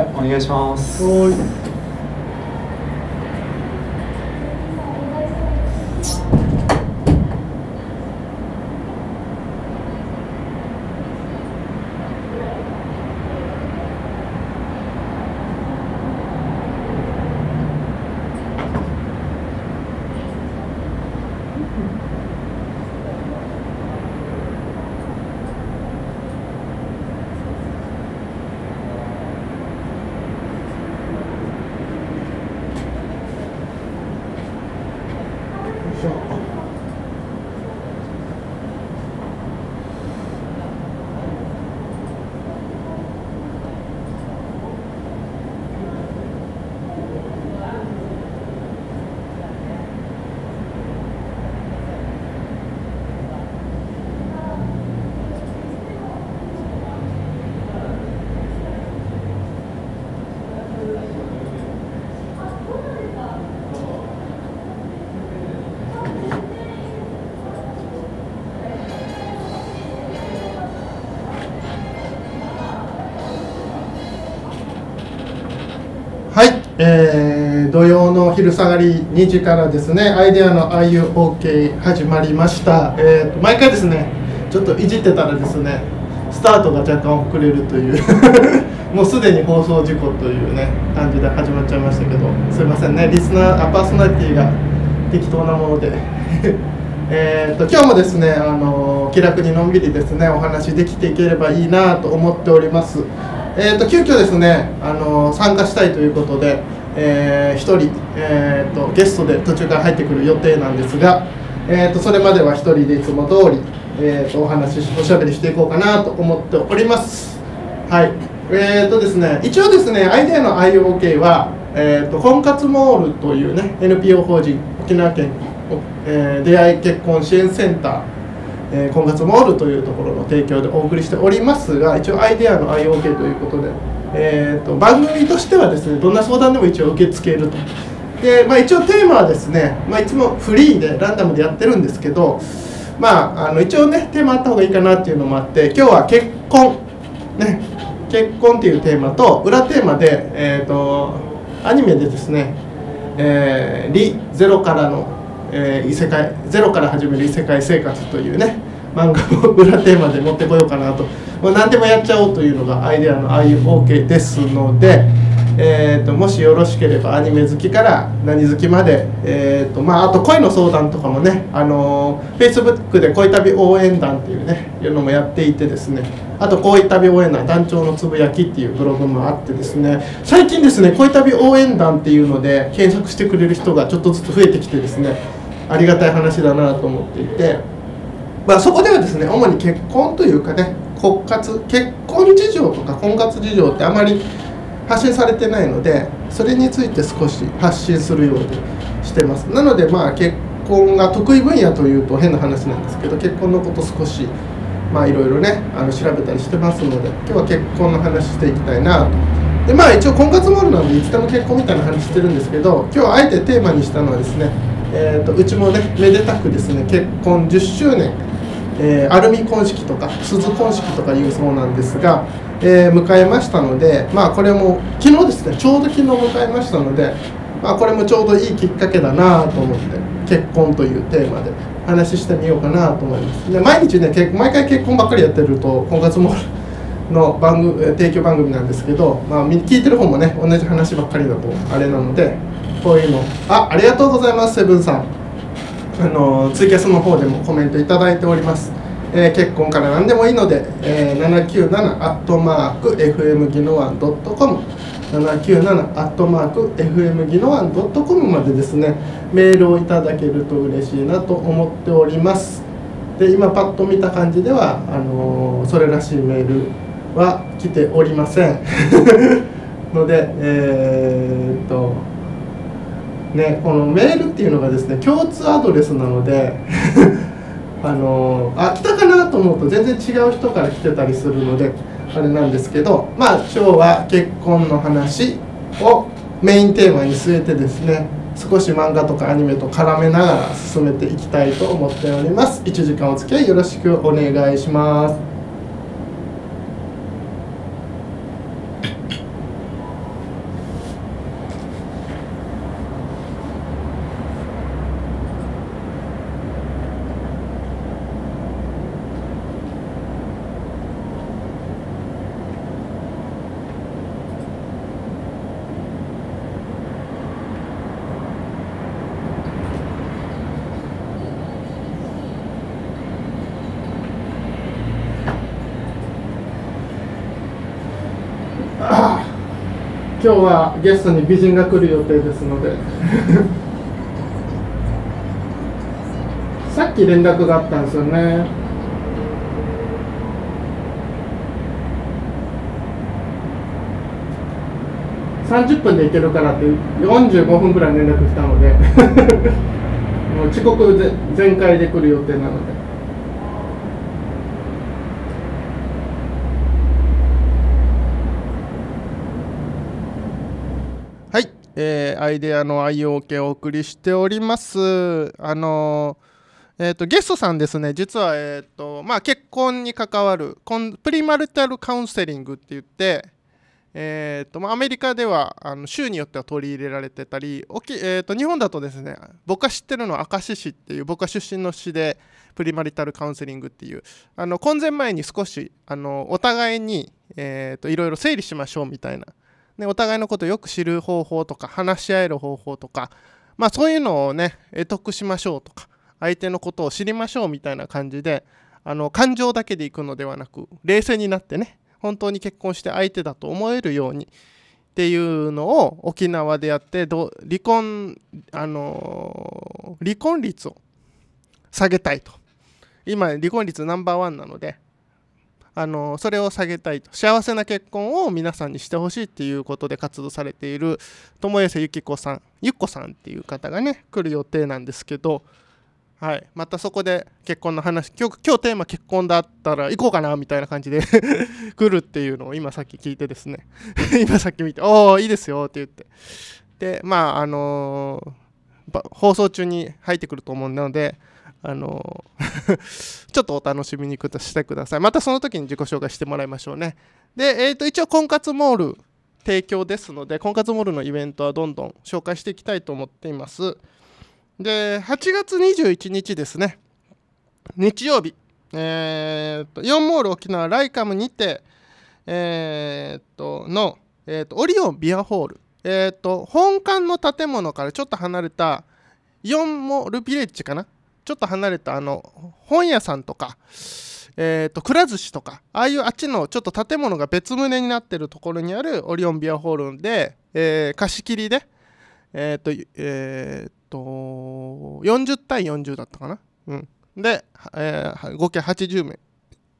ゃお願いします。昼下がり2時からですねアイデアの IUOK 始まりました、えーと、毎回ですねちょっといじってたらですねスタートが若干遅れるという もうすでに放送事故というね感じで始まっちゃいましたけどすいませんねリスナーパーソナリティが適当なもので えと今日もですねあの気楽にのんびりですねお話できていければいいなと思っておりますえーと、と急遽ですねあの参加したいということでえー、1人、えーと、ゲストで途中から入ってくる予定なんですが、えーと、それまでは1人でいつも通り、えーと、お話しおしゃべりしていこうかなと思っております。はいえーとですね、一応ですねアイデアの IOK は、えー、と婚活モールという、ね、NPO 法人沖縄県、えー、出会い結婚支援センターえー、婚活モールというところの提供でお送りしておりますが一応アイデアの IOK ということでえーと、番組としてはですねどんな相談でも一応受け付けるとで、まあ、一応テーマはですね、まあ、いつもフリーでランダムでやってるんですけど、まあ、あの一応ねテーマあった方がいいかなっていうのもあって今日は結婚、ね、結婚っていうテーマと裏テーマで、えーと、とアニメでですね「えー、リゼロからの、えー、異世界ゼロから始める異世界生活」というね漫画を裏テーマで持ってこようかなと、まあ、何でもやっちゃおうというのがアイデアの IOK ですので、えーと、ともしよろしければアニメ好きから何好きまで、えーとまあ、あと恋の相談とかもね、あのー、Facebook で恋旅応援団っていうねいうのもやっていてですねあと恋旅応援団団長のつぶやきっていうブログもあってですね最近ですね恋旅応援団っていうので検索してくれる人がちょっとずつ増えてきてですねありがたい話だなと思っていて。まあ、そこではですね主に結婚というかね婚活結婚事情とか婚活事情ってあまり発信されてないのでそれについて少し発信するようにしてますなのでまあ結婚が得意分野というと変な話なんですけど結婚のこと少しまあいろいろねあの調べたりしてますので今日は結婚の話していきたいなとでまあ一応婚活モールなんでいつでも結婚みたいな話してるんですけど今日はあえてテーマにしたのはですね、えーとうちもねめでたくですね結婚10周年えー、アルミ婚式とか鈴婚式とかいうそうなんですが、えー、迎えましたので、まあ、これも昨日ですねちょうど昨日迎えましたので、まあ、これもちょうどいいきっかけだなと思って結婚というテーマで話してみようかなと思いますで毎日ね毎回結婚ばっかりやってると婚活もの番組提供番組なんですけど、まあ、聞いてる方もね同じ話ばっかりだとあれなのでこういうのあありがとうございますセブンさんあのツイキャスの方でもコメントいただいております、えー、結婚から何でもいいので、えー、797-fmginoan.com 797-fmginoan.com までですねメールをいただけると嬉しいなと思っておりますで今パッと見た感じではあのー、それらしいメールは来ておりません のでえー、っとね、このメールっていうのがですね共通アドレスなので あのあ来たかなと思うと全然違う人から来てたりするのであれなんですけどまあ今日は結婚の話をメインテーマに据えてですね少し漫画とかアニメと絡めながら進めていきたいと思っております1時間お付き合いよろしくお願いします今日はゲストに美人が来る予定ですので さっき連絡があったんですよね30分で行けるからって45分ぐらい連絡したので もう遅刻全開で来る予定なので。アイデアの愛用系をお送りしております。あのえーと、ゲストさんですね、実は、えーとまあ、結婚に関わるプリマルタルカウンセリングって言って、えーとまあ、アメリカではあの州によっては取り入れられてたりおき、えーと、日本だとですね僕が知ってるのは明石市っていう僕が出身の市でプリマリタルカウンセリングっていうあの婚前前に少しあのお互いに、えーと、といろいろ整理しましょうみたいなね、お互いのことをよく知る方法とか話し合える方法とか、まあ、そういうのをね得得しましょうとか相手のことを知りましょうみたいな感じであの感情だけでいくのではなく冷静になってね本当に結婚して相手だと思えるようにっていうのを沖縄でやってど離婚あのー、離婚率を下げたいと今離婚率ナンバーワンなのであのそれを下げたいと幸せな結婚を皆さんにしてほしいっていうことで活動されている友瀬ゆき子さんゆっこさんっていう方がね来る予定なんですけど、はい、またそこで結婚の話今日今日テーマ結婚だったら行こうかなみたいな感じで 来るっていうのを今さっき聞いてですね 今さっき見て「おおいいですよ」って言ってでまああのー、放送中に入ってくると思うので。あの ちょっとお楽しみにしてください。またその時に自己紹介してもらいましょうね。で、えー、と一応、婚活モール提供ですので、婚活モールのイベントはどんどん紹介していきたいと思っています。で、8月21日ですね、日曜日、えー、と4モール沖縄ライカムにて、えー、との、えー、とオリオンビアホール、えー、と本館の建物からちょっと離れた4モールビレッジかなちょっと離れたあの本屋さんとか、えー、とくら寿司とかああいうあっちのちょっと建物が別棟になってるところにあるオリオンビアホールで、えー、貸し切りで、えー、とえー、と40対40だったかな、うん、で、えー、合計80名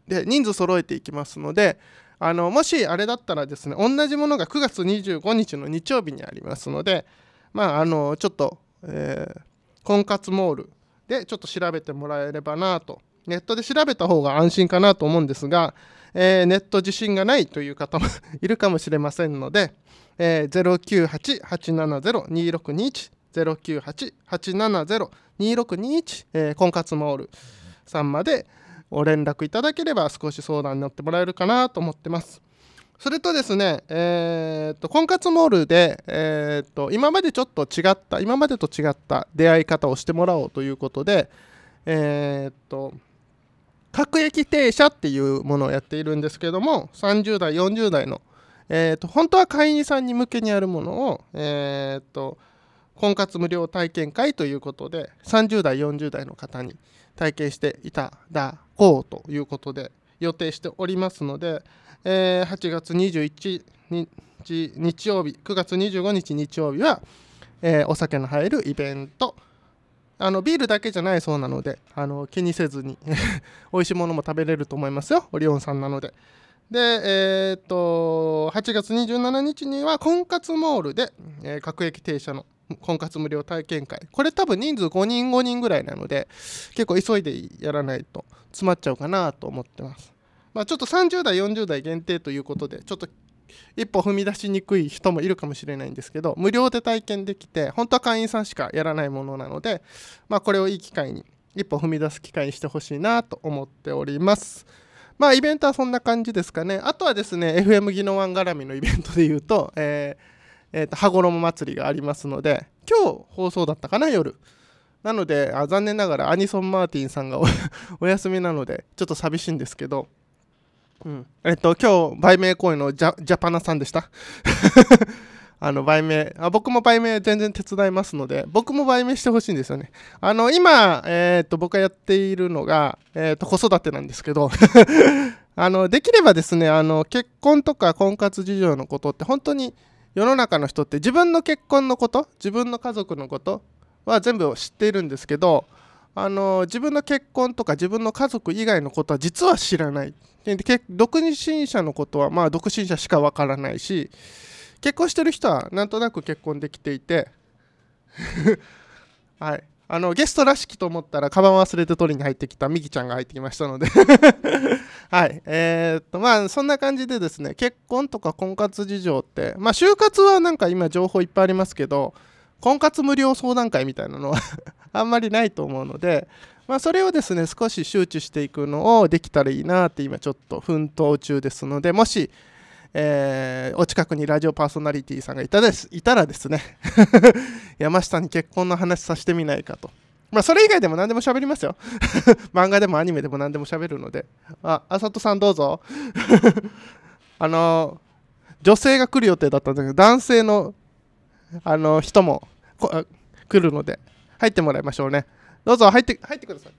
で人数揃えていきますのであのもしあれだったらですね同じものが9月25日の日曜日にありますのでまああのちょっと、えー、婚活モールでちょっと調べてもらえればなとネットで調べた方が安心かなと思うんですが、えー、ネット自信がないという方もいるかもしれませんので、えー、098-870-2621 098-870-2621、婚活モールさんまでお連絡いただければ少し相談に乗ってもらえるかなと思ってます。それとですね、えー、と、婚活モールで、えー、と、今までちょっと違った、今までと違った出会い方をしてもらおうということで、えー、と、各駅停車っていうものをやっているんですけども、30代、40代の、えと、本当は会員さんに向けにあるものを、えと、婚活無料体験会ということで、30代、40代の方に体験していただこうということで、予定しておりますので、えー、8月21日日曜日9月25日日曜日は、えー、お酒の入るイベントあのビールだけじゃないそうなのであの気にせずに 美味しいものも食べれると思いますよオリオンさんなので。で、えー、っと8月27日には婚活モールで、えー、各駅停車の婚活無料体験会これ多分人数5人5人ぐらいなので結構急いでやらないと詰まっちゃうかなと思ってます。まあ、ちょっと30代40代限定ということでちょっと一歩踏み出しにくい人もいるかもしれないんですけど無料で体験できて本当は会員さんしかやらないものなので、まあ、これをいい機会に一歩踏み出す機会にしてほしいなと思っております。まあイベントはそんな感じですかね。あとはですね、FM 技能湾絡みのイベントで言うと、えーえーと、羽衣祭りがありますので、今日放送だったかな、夜。なのであ、残念ながらアニソン・マーティンさんがお休みなので、ちょっと寂しいんですけど、うん、えっと、今日、売名公演のジャジャパナさんでした。あの、売名あ。僕も売名全然手伝いますので、僕も売名してほしいんですよね。あの、今、えー、っと、僕がやっているのが、えー、っと、子育てなんですけど、あの、できればですね、あの、結婚とか婚活事情のことって本当に世の中の人って自分の結婚のこと、自分の家族のことは全部知っているんですけど、あの自分の結婚とか自分の家族以外のことは実は知らないで独身者のことはまあ独身者しかわからないし結婚してる人はなんとなく結婚できていて はいあのゲストらしきと思ったらカバン忘れて取りに入ってきたみきちゃんが入ってきましたので はいえー、っとまあそんな感じでですね結婚とか婚活事情ってまあ就活はなんか今情報いっぱいありますけど婚活無料相談会みたいなのは あんまりないと思うので、まあ、それをですね少し周知していくのをできたらいいなって今ちょっと奮闘中ですのでもし、えー、お近くにラジオパーソナリティさんがいたですいたらですね 山下に結婚の話させてみないかと。まあ、それ以外でも何でも喋りますよ 漫画でもアニメでも何でも喋るので。あ、あさとさんどうぞ。あの、女性が来る予定だったんだけど、男性のあの人もこ来るので入ってもらいましょうねどうぞ入って入ってください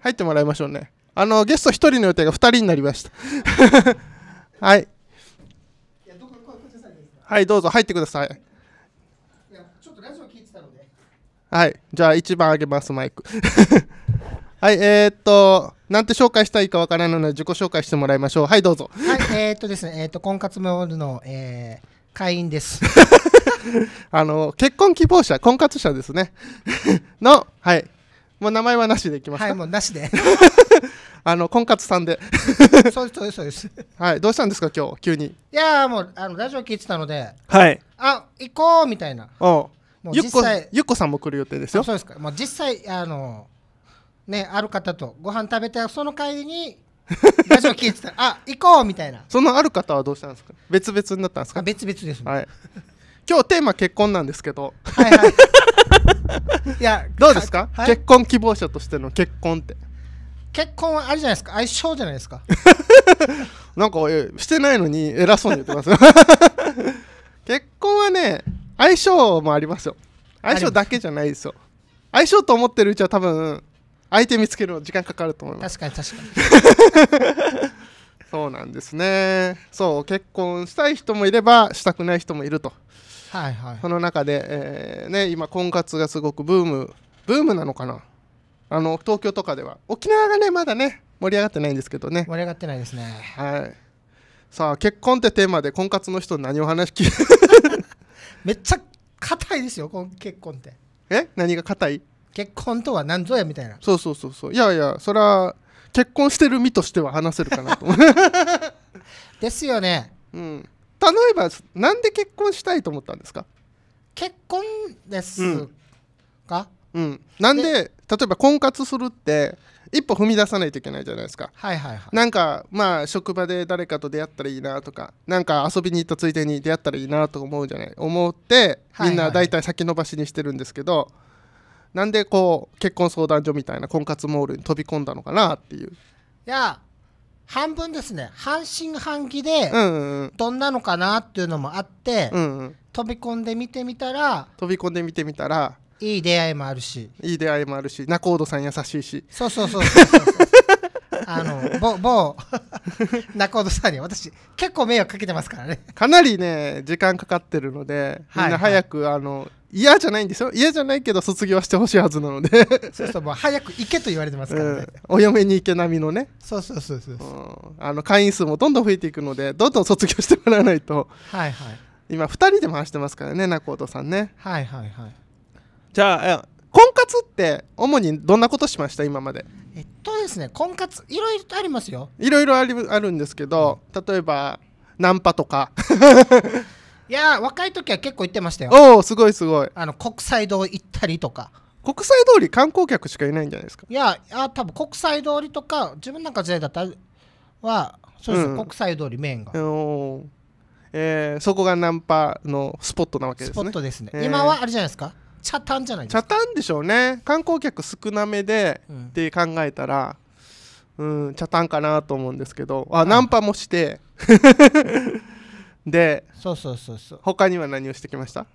入ってもらいましょうねあのゲスト1人の予定が2人になりました はいはいどうぞ入ってくださいはいじゃあ1番あげますマイク はいえー、っとなんて紹介したいかわからないので自己紹介してもらいましょうはいどうぞはいえー、っとですねえー、っと婚活モールの、えー、会員です あの、結婚希望者、婚活者ですね。の、はい。もう名前はなしでいきますか。はい、もうなしで。あの婚活さんでそうですそうですそうですはいどうしたんですか今日急にいやもうあのラジオ聞いてたのではいあ行こうみたいなおもう実ゆっこさんも来る予定ですよそうですかもう実際あのねある方とご飯食べてその帰りにラジオ聞いてたあ行こうみたいなそのある方はどうしたんですか別々になったんですか別々です、ね、はい今日テーマ結婚なんですけどはいはい いやどうですか、はい結婚希望者としての結婚って結婚はあれじゃないですか相性じゃないですか なんかしてないのに偉そうに言ってます 結婚はね相性もありますよ相性だけじゃないですよ相性と思ってるうちは多分相手見つけるの時間かかると思います確かに確かにそうなんですねそう結婚したい人もいればしたくない人もいるとはいはい、その中で、えーね、今婚活がすごくブームブームなのかなあの東京とかでは沖縄がねまだね盛り上がってないんですけどね盛り上がってないですねはいさあ結婚ってテーマで婚活の人何を話聞 めっちゃ硬いですよ結婚ってえ何が硬い結婚とは何ぞやみたいなそうそうそうそういやいやそれは結婚してる身としては話せるかなと ですよねうん例えばなんで結婚したいと思ったんですか結婚ですか、うん、うん、なんで例えば婚活するって一歩踏み出さないといけないじゃないですか、はいはいはい、なんかまあ職場で誰かと出会ったらいいなとかなんか遊びに行ったついでに出会ったらいいなと思うじゃない思ってみんな大体先延ばしにしてるんですけど、はいはい、なんでこう結婚相談所みたいな婚活モールに飛び込んだのかなっていういや半分ですね半信半疑で、どんなのかなっていうのもあって、うんうん、飛び込んで見てみたら飛び込んで見てみたらいい出会いもあるしいい出会いもあるし仲人さん優しいしそうそうそうそうそうあの某某 中本さんに私結構迷惑かけてますからねかなりね時間かかってるのでみんな早く、はいはい、あの嫌じゃないんですよ嫌じゃないけど卒業してほしいはずなのでそうそうもう早く行けと言われてますからね、うん、お嫁に行け並みのねそうそうそうそう、うん、あの会員数もどんどん増えていくのでどんどん卒業してもらわないとはいはい今2人で回してますからね中本さんねはいはいはいじゃあ婚活って主にどんなことしました今までえっとですね婚活いろいろとありますよいろいろありあるんですけど例えばナンパとかいや若い時は結構行ってましたよおおすごいすごいあの国際通り行ったりとか国際通り観光客しかいないんじゃないですかいやあ多分国際通りとか自分なんか時代だったらはそうです、うん、国際通りメインがおえー、そこがナンパのスポットなわけですねスポットですね、えー、今はあれじゃないですか茶炭じゃないですか茶炭でしょうね観光客少なめで、うん、って考えたらうん茶炭かなと思うんですけどあ、はい、ナンパもして でそうそうそうそう他には何をしてきました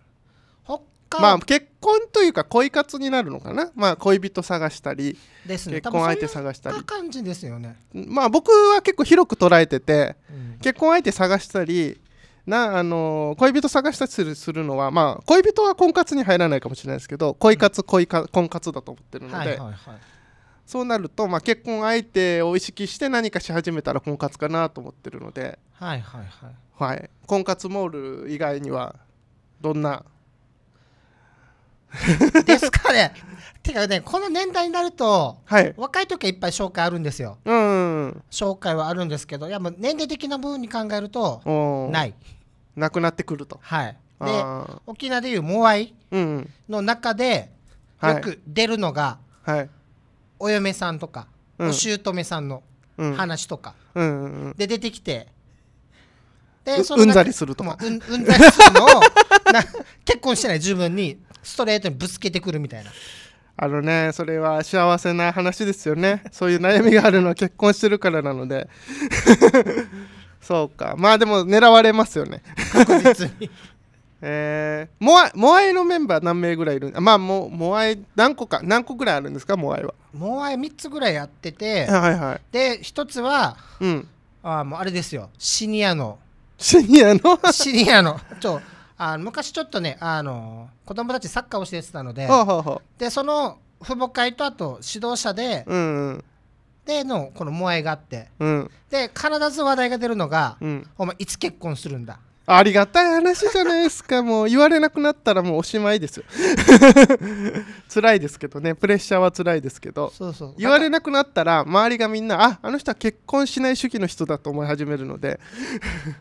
まあ結婚というか恋活になるのかな、まあ、恋人探したり、です、ね、結婚相手探したり感じですよねまあ僕は結構広く捉えてて、うん、結婚相手探したりなあの恋人探したりするするのは、まあ、恋人は婚活に入らないかもしれないですけど恋活恋か婚活だと思ってるので、はいはいはい、そうなると、まあ、結婚相手を意識して何かし始めたら婚活かなと思ってるので、はいはいはいはい、婚活モール以外にはどんな ですかねてかねこの年代になると、はい、若い時はいっぱい紹介あるんですよ、うんうんうん、紹介はあるんですけどいやもう年齢的な部分に考えるとないなくなってくるとはいで沖縄でいうモアイの中でよく出るのが、はい、お嫁さんとか、うん、お姑さんの話とか、うんで出てきてでそのうんざりするとかう、うん、うんざりするのをな結婚してない自分にストレートにぶつけてくるみたいな。あのね、それは幸せな話ですよね。そういう悩みがあるのは結婚してるからなので。そうかまあでも狙われますよね確実に えー、モアモアイのメンバー何名ぐらいいるまあもモアイ何個か何個ぐらいあるんですかモアイはモアイ3つぐらいやってて、はいはい、で1つは、うん、あもうあれですよシニアのシニアの シニアのちょあ昔ちょっとねあの子供たちサッカーをえてたのででその父母会とあと指導者で、うんうん、でのこのモアイがあって、うん、で必ず話題が出るのが、うん、お前いつ結婚するんだありがたい話じゃないですか。もう言われなくなったらもうおしまいですよ。辛いですけどね。プレッシャーは辛いですけど。そうそう言われなくなったら周りがみんな、あ、あの人は結婚しない主義の人だと思い始めるので。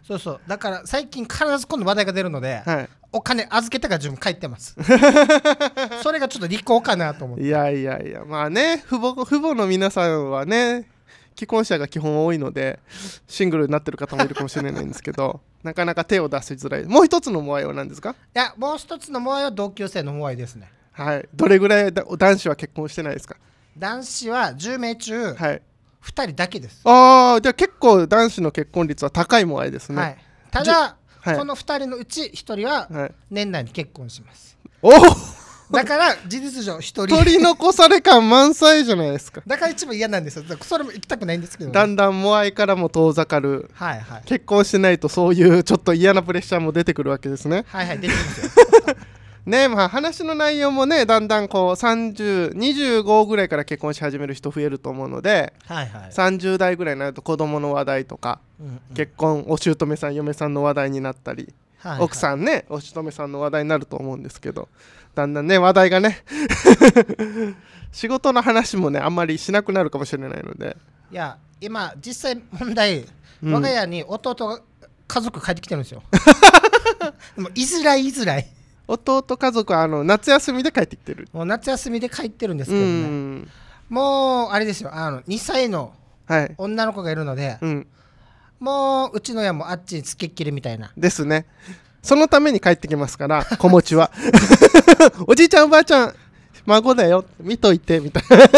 そうそう。だから最近必ず今度話題が出るので、はい、お金預けてから自分帰ってます。それがちょっと利口かなと思って。いやいやいや、まあね、父母父母の皆さんはね、既婚者が基本多いので、シングルになってる方もいるかもしれないんですけど。なかなか手を出しづらいもう一つのモアイは何ですかいやもう一つのモアイは同級生のモアイですねはいどれぐらい男子は結婚してないですか男子は10名中、はい、2人だけですああじゃあ結構男子の結婚率は高いモアイですね、はい、ただ、はい、この2人のうち1人は年内に結婚します、おおだから事実上一人取り残され感満載じゃないですかだから一番嫌なんですよそれも行きたくないんですけど、ね、だんだんモアイからも遠ざかる、はいはい、結婚してないとそういうちょっと嫌なプレッシャーも出てくるわけですねはいはい出てきますよ ねまあ、話の内容もねだんだんこう3025ぐらいから結婚し始める人増えると思うので、はいはい、30代ぐらいになると子供の話題とか、うんうん、結婚お姑さん嫁さんの話題になったり、はいはい、奥さんねお姑さんの話題になると思うんですけどだんだんね、話題がね。仕事の話もね、あんまりしなくなるかもしれないので。いや、今、実際問題、うん、我が家に弟が家族帰ってきてるんですよ。もういづらいいづらい。弟家族はあの夏休みで帰ってきてる。もう夏休みで帰ってるんですけどね。うもう、あれですよ、あの2歳の女の子がいるので、はいうん、もううちの親もあっちにつけっきりみたいな。ですね。そのために帰ってきますから 子持ちは おじいちゃんおばあちゃん孫だよ見といてみたいな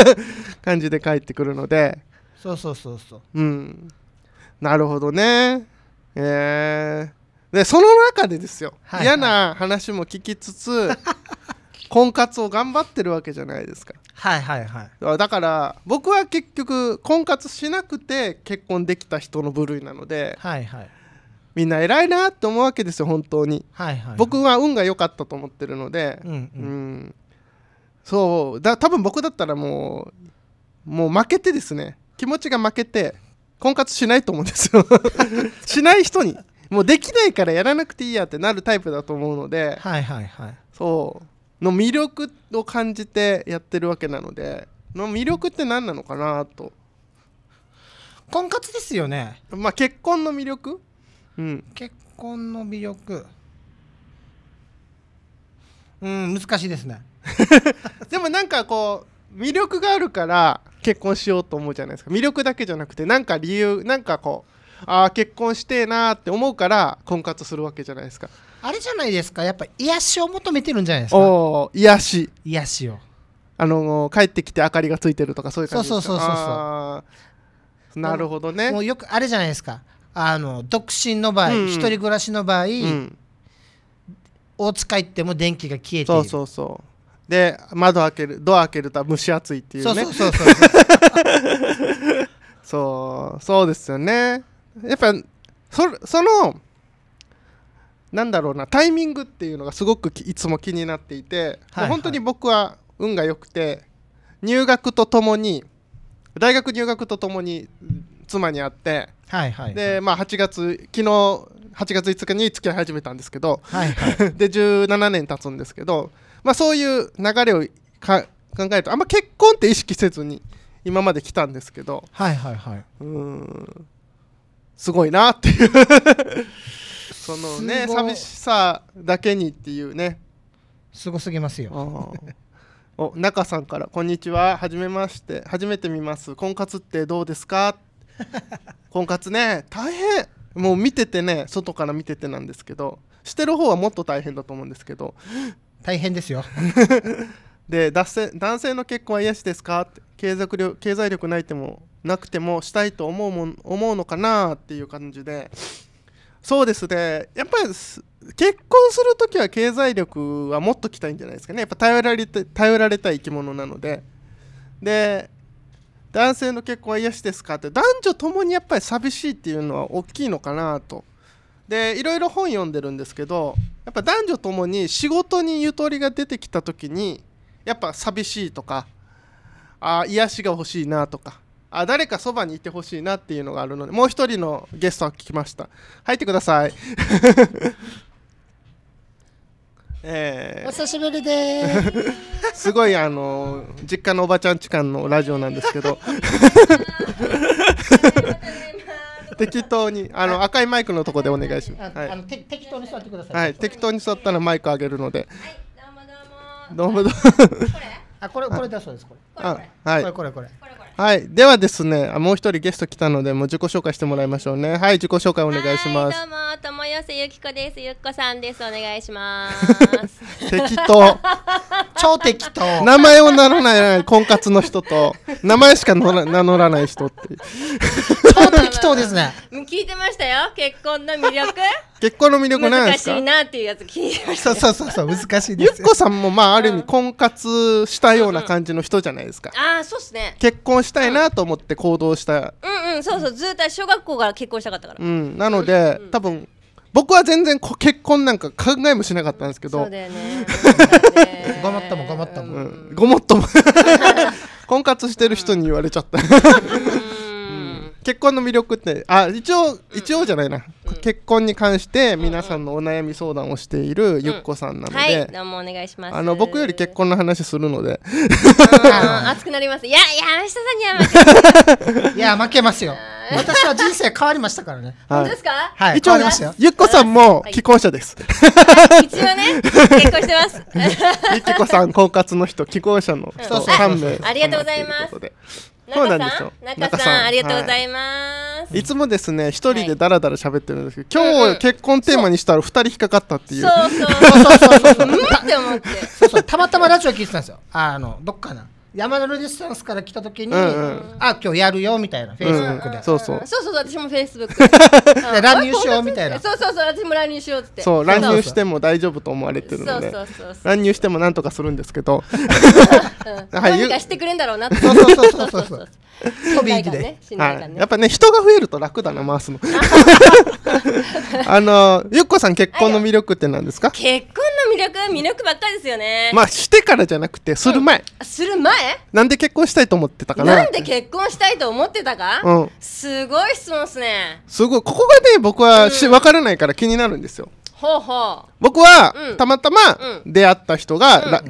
感じで帰ってくるのでそうそうそうそううんなるほどねえー、でその中でですよ、はいはい、嫌な話も聞きつつ 婚活を頑張ってるわけじゃないですかはいはいはいだから僕は結局婚活しなくて結婚できた人の部類なので、はいはい、みんな偉いなって思うわけですよ本当に、はいはい、僕は運が良かったと思ってるので、うん、うんうん、そうだ多分僕だったらもうもう負けてですね気持ちが負けて婚活しないと思うんですよ しない人にもうできないからやらなくていいやってなるタイプだと思うので、はいはいはい、そうの魅力を感じてやってるわけなのでの魅力って何なのかなと婚活ですよねまあ結婚の魅力うん、結婚の魅力うん難しいですね でもなんかこう魅力があるから結婚しようと思うじゃないですか魅力だけじゃなくてなんか理由なんかこうああ結婚してえなーって思うから婚活するわけじゃないですかあれじゃないですかやっぱ癒しを求めてるんじゃないですかお癒し癒しをあのー、帰ってきて明かりがついてるとかそういう感じですかそうそうそうそうそうなるほどねもうよくあれじゃないですかあの独身の場合、うんうん、一人暮らしの場合、うん、大塚行っても電気が消えているそうそうそうで窓開けるドア開けると蒸し暑いっていうねそうそうそうそう そうですよねやっぱそそのなんだろうなタイミングっていうのがすごくいつも気になっていて、はいはい、本当に僕は運が良くて入学とともに大学入学とともに妻に会って、はいはい、はい、でまあ、8月昨日8月5日に付き合い始めたんですけど、はいはい、で17年経つんですけど、まあ、そういう流れを考えるとあんま結婚って意識せずに今まで来たんですけど、はいはいはい、うんすごいなっていう そのね寂しさだけにっていうねすごすぎますよお中さんから「こんにちははじめまして初めて見ます婚活ってどうですか?」婚活ね大変もう見ててね外から見ててなんですけどしてる方はもっと大変だと思うんですけど大変ですよ で男性の結婚は癒しですかって継続力経済力ないてもなくてもしたいと思うもん思うのかなっていう感じでそうですねやっぱり結婚する時は経済力はもっときたいんじゃないですかねやっぱ頼られて頼られたい生き物なのでで男性の結婚は癒しですかって男女ともにやっぱり寂しいっていうのは大きいのかなとでいろいろ本読んでるんですけどやっぱ男女ともに仕事にゆとりが出てきた時にやっぱ寂しいとかあ癒しが欲しいなとかあ誰かそばにいてほしいなっていうのがあるのでもう一人のゲストは聞きました入ってくださいえー、お久しぶりです すごいあの実家のおばちゃんち間のラジオなんですけど 適当にあの赤いマイクのとこでお願いします、はい、適当に座ってください、はい、適当に座ったらマイク上げるので、はい、どうもどうもどうもどうもあこれこれだそうですこれあはいこれこれこれこれこれはい。ではですね、もう一人ゲスト来たので、もう自己紹介してもらいましょうね。はい、自己紹介お願いします。どうも、友寄せゆきこです。ゆっこさんです。お願いします。適当。超適当。名前を名乗らない婚活の人と、名前しか名乗らない人って。超適当ですね。聞いてましたよ。結婚の魅力。結婚の魅力なんですか難しいなっていうやつ聞いてました、そうそうそう難しいですゆっこさんもまあある意味婚活したような感じの人じゃないですか、うんうん、ああそうっすね結婚したいなと思って行動した、うん、うんうんそうそうずっと小学校から結婚したかったからうんなので、うん、多分僕は全然結婚なんか考えもしなかったんですけどそうだよね頑張 ったもん頑張ったもん、うん、ごもっとも 婚活してる人に言われちゃった結婚の魅力ってあ一応一応じゃないな、結婚に関して皆さんのお悩み相談をしているゆっこさんなので、はいどうもお願いしますあの僕より結婚の話するので熱くなりますいや山下さんには負けいや負けますよ私は人生変わりましたからね。本当ですか？はい。一応ゆっこさんも既婚者です。はい、一応ね、結婚してます。ゆきこさん婚活の人、既婚者の人3名。ありがとうございます。そうなんですよ中さんありがとうございます、はい、いつもですね一人でダラダラ喋ってるんですけど、はい、今日結婚テーマにしたら二人引っかかったっていう、そうそうそうそうそうそうそうそうそうそうたまそうそうそうたうそうそうそあの、どっかな。山田ルディスタンスから来た時に、うんうん、あ今日やるよみたいな、フェイスブックで、そうそうそうそう私もフェイスブックで乱入しようみたいなそうそうそう私も乱入しようってそう乱入しても大丈夫と思われてるので乱入してもなんとかするんですけど 何かしてくれんだろうなってそうそうそうそうそう飛び息で、ねね、はい、やっぱね人が増えると楽だな回すの あのゆっこさん結婚の魅力って何ですか結婚の魅力魅力ばっかりですよねまあしてからじゃなくてする前、うん、する前なんで結婚したいと思ってたかななんで結婚したいと思ってたか、うん、すごい質問ですねすごいここがね僕はし、うん、分からないから気になるんですよほうほう僕は、うん、たまたま出会った人が、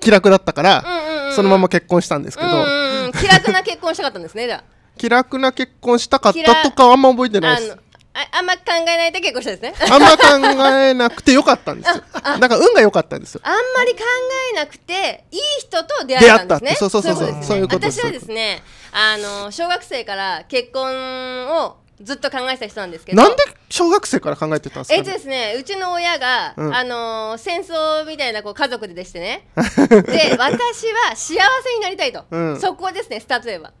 気楽だったから、うんうんうんうん、そのまま結婚したんですけど、うんうん気楽な結婚したかったんですねじゃあ気楽な結婚したかったとかあんま覚えてないですああんま考えないで結婚したですね あんま考えなくてよかったんですよだから運が良かったんですよあんまり考えなくていい人と出会ったんですねそうそうそうそうそういうことです、私はですねあの小学生から結婚をずっと考えた人なんですけどなんで小学生から考えてたんですか、ね、えっとですねうちの親が、うん、あのー、戦争みたいなこう家族ででしてね で私は幸せになりたいと、うん、そこですねスタートでは、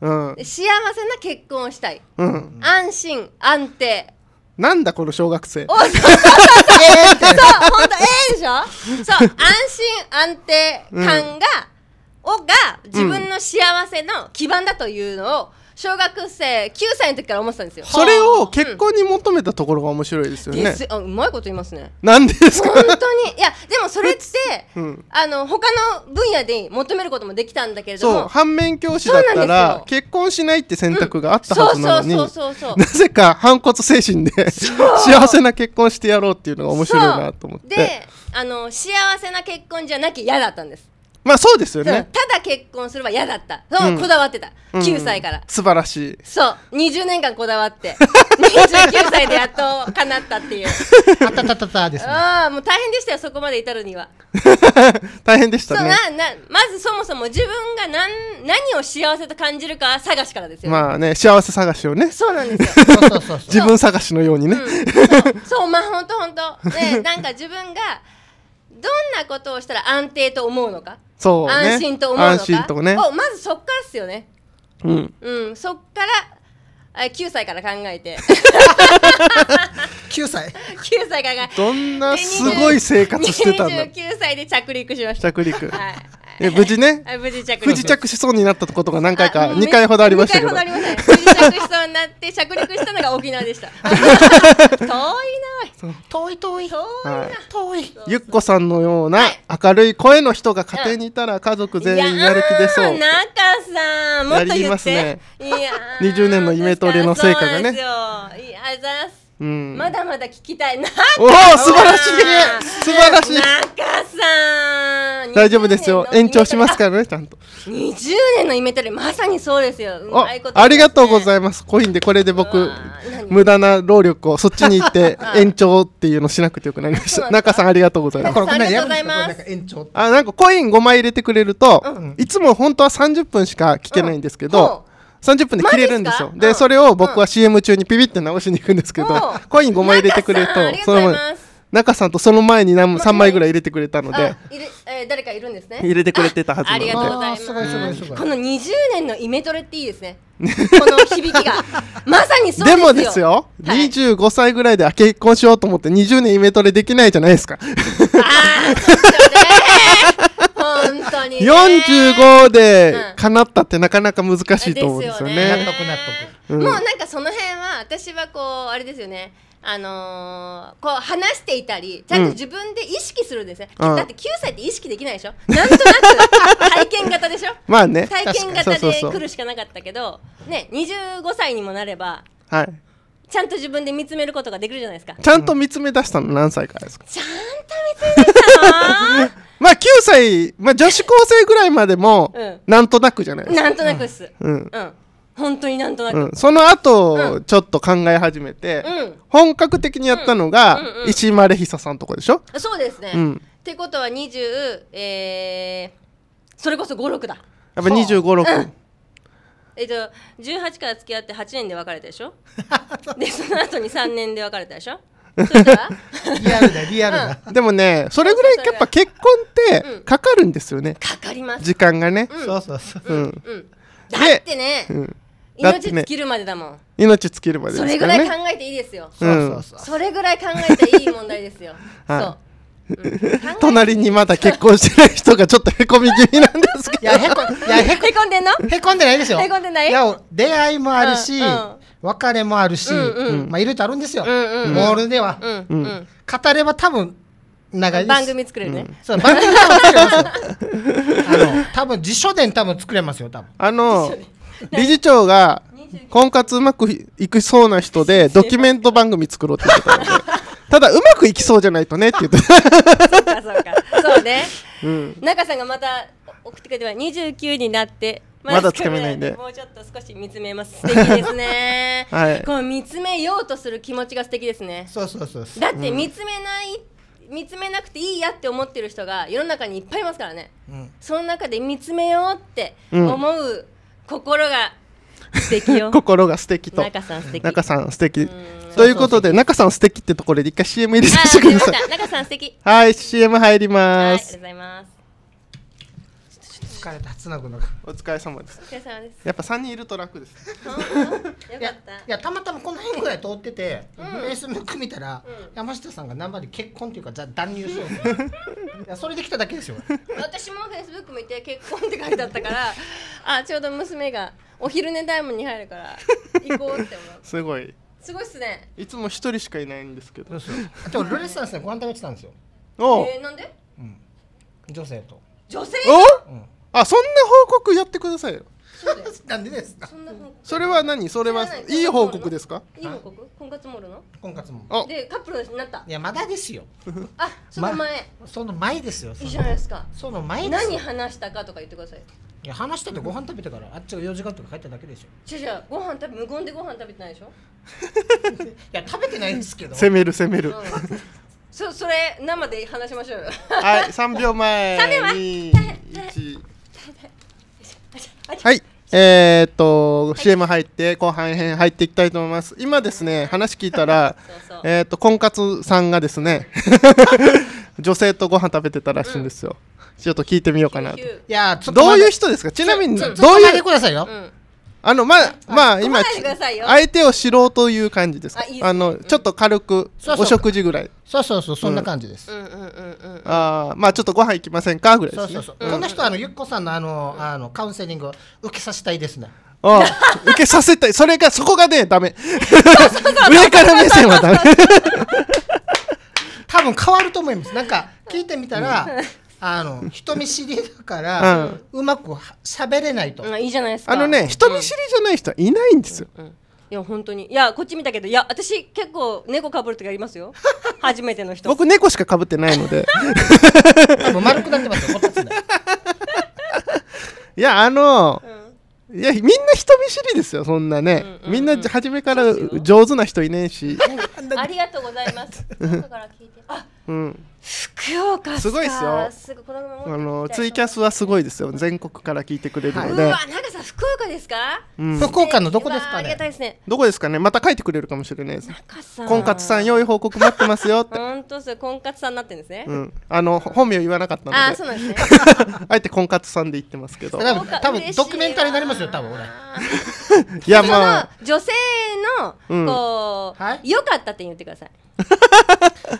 うん、幸せな結婚をしたい、うん、安心安定なんだこの小学生。そそうえそう本当ええでしょ。そう安心安定感が、うん、をが自分の幸せの基盤だというのを小学生9歳の時から思ってたんですよそれを結婚に求めたところが面白いですよね、うん、あうまいこと言いますねなんでですか本当にいやでもそれって、うん、あの他の分野で求めることもできたんだけれども反面教師だったら結婚しないって選択があったはずなのに、うう。なぜか反骨精神で幸せな結婚してやろうっていうのが面白いなと思ってであの幸せな結婚じゃなきゃ嫌だったんですまあそうですよねただ結婚するは嫌だったそう、うん、こだわってた、うん、9歳から、素晴らしいそう20年間こだわって29 歳でやっと叶ったっていうあたたたたです、ね、あもう大変でしたよそこまで至るには 大変でしたねそうななまずそもそも自分が何何を幸せと感じるか探しからですよ、まあね幸せ探しをねそうなんですよ自分探しのようにね、うん、そうまあ本当本当ねなんか自分がどんなことをしたら安定と思うのかそう、ね、安心と思うのか安心とねまずそっからっすよねうん、うん、そっから9歳から考えて9歳 ?9 歳からどんなすごい生活してたんだ29歳で着陸しました着陸はいえ無事ね 無事着不時着しそうになったことが何回か二回ほどありましたけど2回ほどありました、不時着しそうになって着陸したのが沖縄でした遠いな遠い遠い遠い、はい、遠いゆっこさんのような明るい声の人が家庭にいたら家族全員やる気出そう、中さんもっと言ってやりますねいや20年のイメトレの成果がねいやざまだまだ聞きたいなおお素晴らしい素晴らしい中さん大丈夫ですよ延長しますからねちゃんと20年のイメトレまさにそうですようまいこと、ね、ありがとうございますコインでこれで僕無駄な労力をそっちに行って 延長っていうのしなくてよくなりました中さんありがとうございますありがとうございますあなんかコイン5枚入れてくれると、うん、いつも本当は30分しか聞けないんですけど、うん30分で切れるんですよ。で、うん、それを僕は CM 中にピピって直しに行くんですけど、コイン5枚入れてくれると、その中さんとその前に何3枚ぐらい入れてくれたので、えー、誰かいるんですね。入れてくれてたはずなので。ありがとうございます。この20年のイメトレっていいですね。この響きがまさにそうですよ。でもですよ、はい、25歳ぐらいで結婚しようと思って20年イメトレできないじゃないですか。ああ、そうですよね。よね45で叶ったってなかなか難しいと思うんですよね。納得納得、もうなんかその辺は私はこうあれですよねあのー、こう話していたりちゃんと自分で意識するんですね、うん、だって9歳って意識できないでしょなんとなく体験型でしょ まあね体験型で来るしかなかったけどね25歳にもなれば、はい、ちゃんと自分で見つめることができるじゃないですかちゃんと見つめ出したの何歳からですか、うん、ちゃんと見つめ出したのまあ9歳、まあ、女子高生ぐらいまでも、うんなんとなくじゃないですか、なんとなくっすうんうん本当になんとなくうん、その後、ちょっと考え始めて、うん、本格的にやったのが、うんうんうん石丸久ささんとこでしょ、そうですね、うんってことは20えー、それこそ56だやっぱ2 5六6、えっと18から付き合って8年で別れたでしょ でその後に3年で別れたでしょリアルだ リアルだ、うん、でもねそれぐらいやっぱ結婚ってかかるんですよね、かかります時間がね、そうそうそう、うんうん、だってね、うん命尽きるまでだもん、命尽きるまで、ね、それぐらい考えていいですよ、そうそうそれぐらい考えていい問題ですよ そう隣にまだ結婚してない人がちょっとへこみ気味なんですけどいやへこいやへこへこんでんのへこんでないですよへこんでないいや出会いもあるし、うん別れもあるし、うんうん、まあいろいろあるんですよ、うんうん、モールでは、うんうん、語れば多分長い番組作れるね、うん、そう番組作れますよ あの多分辞書伝多分作れますよ多分あの理事長が婚活うまくいくそうな人でドキュメント番組作ろうって言ってたのでただうまくいきそうじゃないとねって言ってそうかそうかそうね、うん、中さんがまた送ってくれては29になってまだつかめないんでもうちょっと少し見つめます素敵ですね、はい、この見つめようとする気持ちが素敵ですねそうそうそうだって見つめない、うん、見つめなくていいやって思ってる人が世の中にいっぱいいますからね、うん、その中で見つめようって思う心が素敵よ 心が素敵と中さん素敵中さん素敵ということで中さん素敵ってところで一回 CM 入れさせてください中さん素敵 はい CM 入りますありがとうございます疲れたつなぐのがお疲れ様です。お疲れ様です。やっぱ三人いると楽です。やよかったい。やたまたまこの辺ぐらい通ってて、ベーフェイスブック見たら、山下さんが生で結婚っていうかじゃ、断乳しよう いやそれで来ただけですよ私もフェイスブック見て結婚って書いてあったから、あちょうど娘がお昼寝タイムに入るから行こうって思う。すごい。すごいっすね。いつも一人しかいないんですけど。でもルレッサンスでご飯食べてたんですよ、おえー、なんでうん、女性と女性うん、あそんな報告やってくださいよ なんでですかそれは何それはいい報告ですかいい報告婚活モールの婚活もでカップルになったいやまだですよあその前、その前ですよいいじゃないですかその前です何話したかとか言ってくださいいや話したってご飯食べてからあっちが四時間とか帰っただけでしょじゃじゃご飯食べ無言でご飯食べてないでしょ いや食べてないんですけど責める責める、うそそれ生で話しましょうはい三秒前3秒前はい、えー、っと、CM 入って後半編入っていきたいと思います。今ですね、話聞いたら、えっと婚活さんがですね、女性とご飯食べてたらしいんですよ。ちょっと聞いてみようかなと。いや、ちょっと、どういう人ですか。ちなみにどういう。ちょっとだけくださいよ。あのまあ、まあ今相手を知ろうという感じですかあのちょっと軽くお食事ぐらいそうそうそうそんな感じですああまあちょっとご飯行きませんかぐらいですそうそうこの人あのゆっこさんのあのあのカウンセリングを受けさせたいですねああ受けさせたいそれがそこがねダメ上から目線はダメ多分変わると思いますなんか聞いてみたら、あの 人見知りだから、うまく喋れないと、うん、いいじゃないですかあのね人見知りじゃない人はいないんですよ、うんうん、いや本当にいやこっち見たけどいや私結構猫かぶる時ありますよ 初めての人僕猫しかかぶってないので多 丸くなってますよいやあのいやみんな人見知りですよそんなね、うんうんうん、みんな初めから上手な人いねえしありがとうございますだから聞いてあうん福岡すごいですよあのツイキャスはすごいですよ全国から聞いてくれるので、はい、中さ福岡ですか、福岡のどこですかね、どこですかねまた書いてくれるかもしれないです婚活さん良い報告待ってますよ本当そう婚活さんになってんですね、あの本名言わなかったあで あえて婚活さんで言ってますけど多分ドキュメンタリーになりますよ多分俺 いやまあ 女性のこう良、かったって言ってください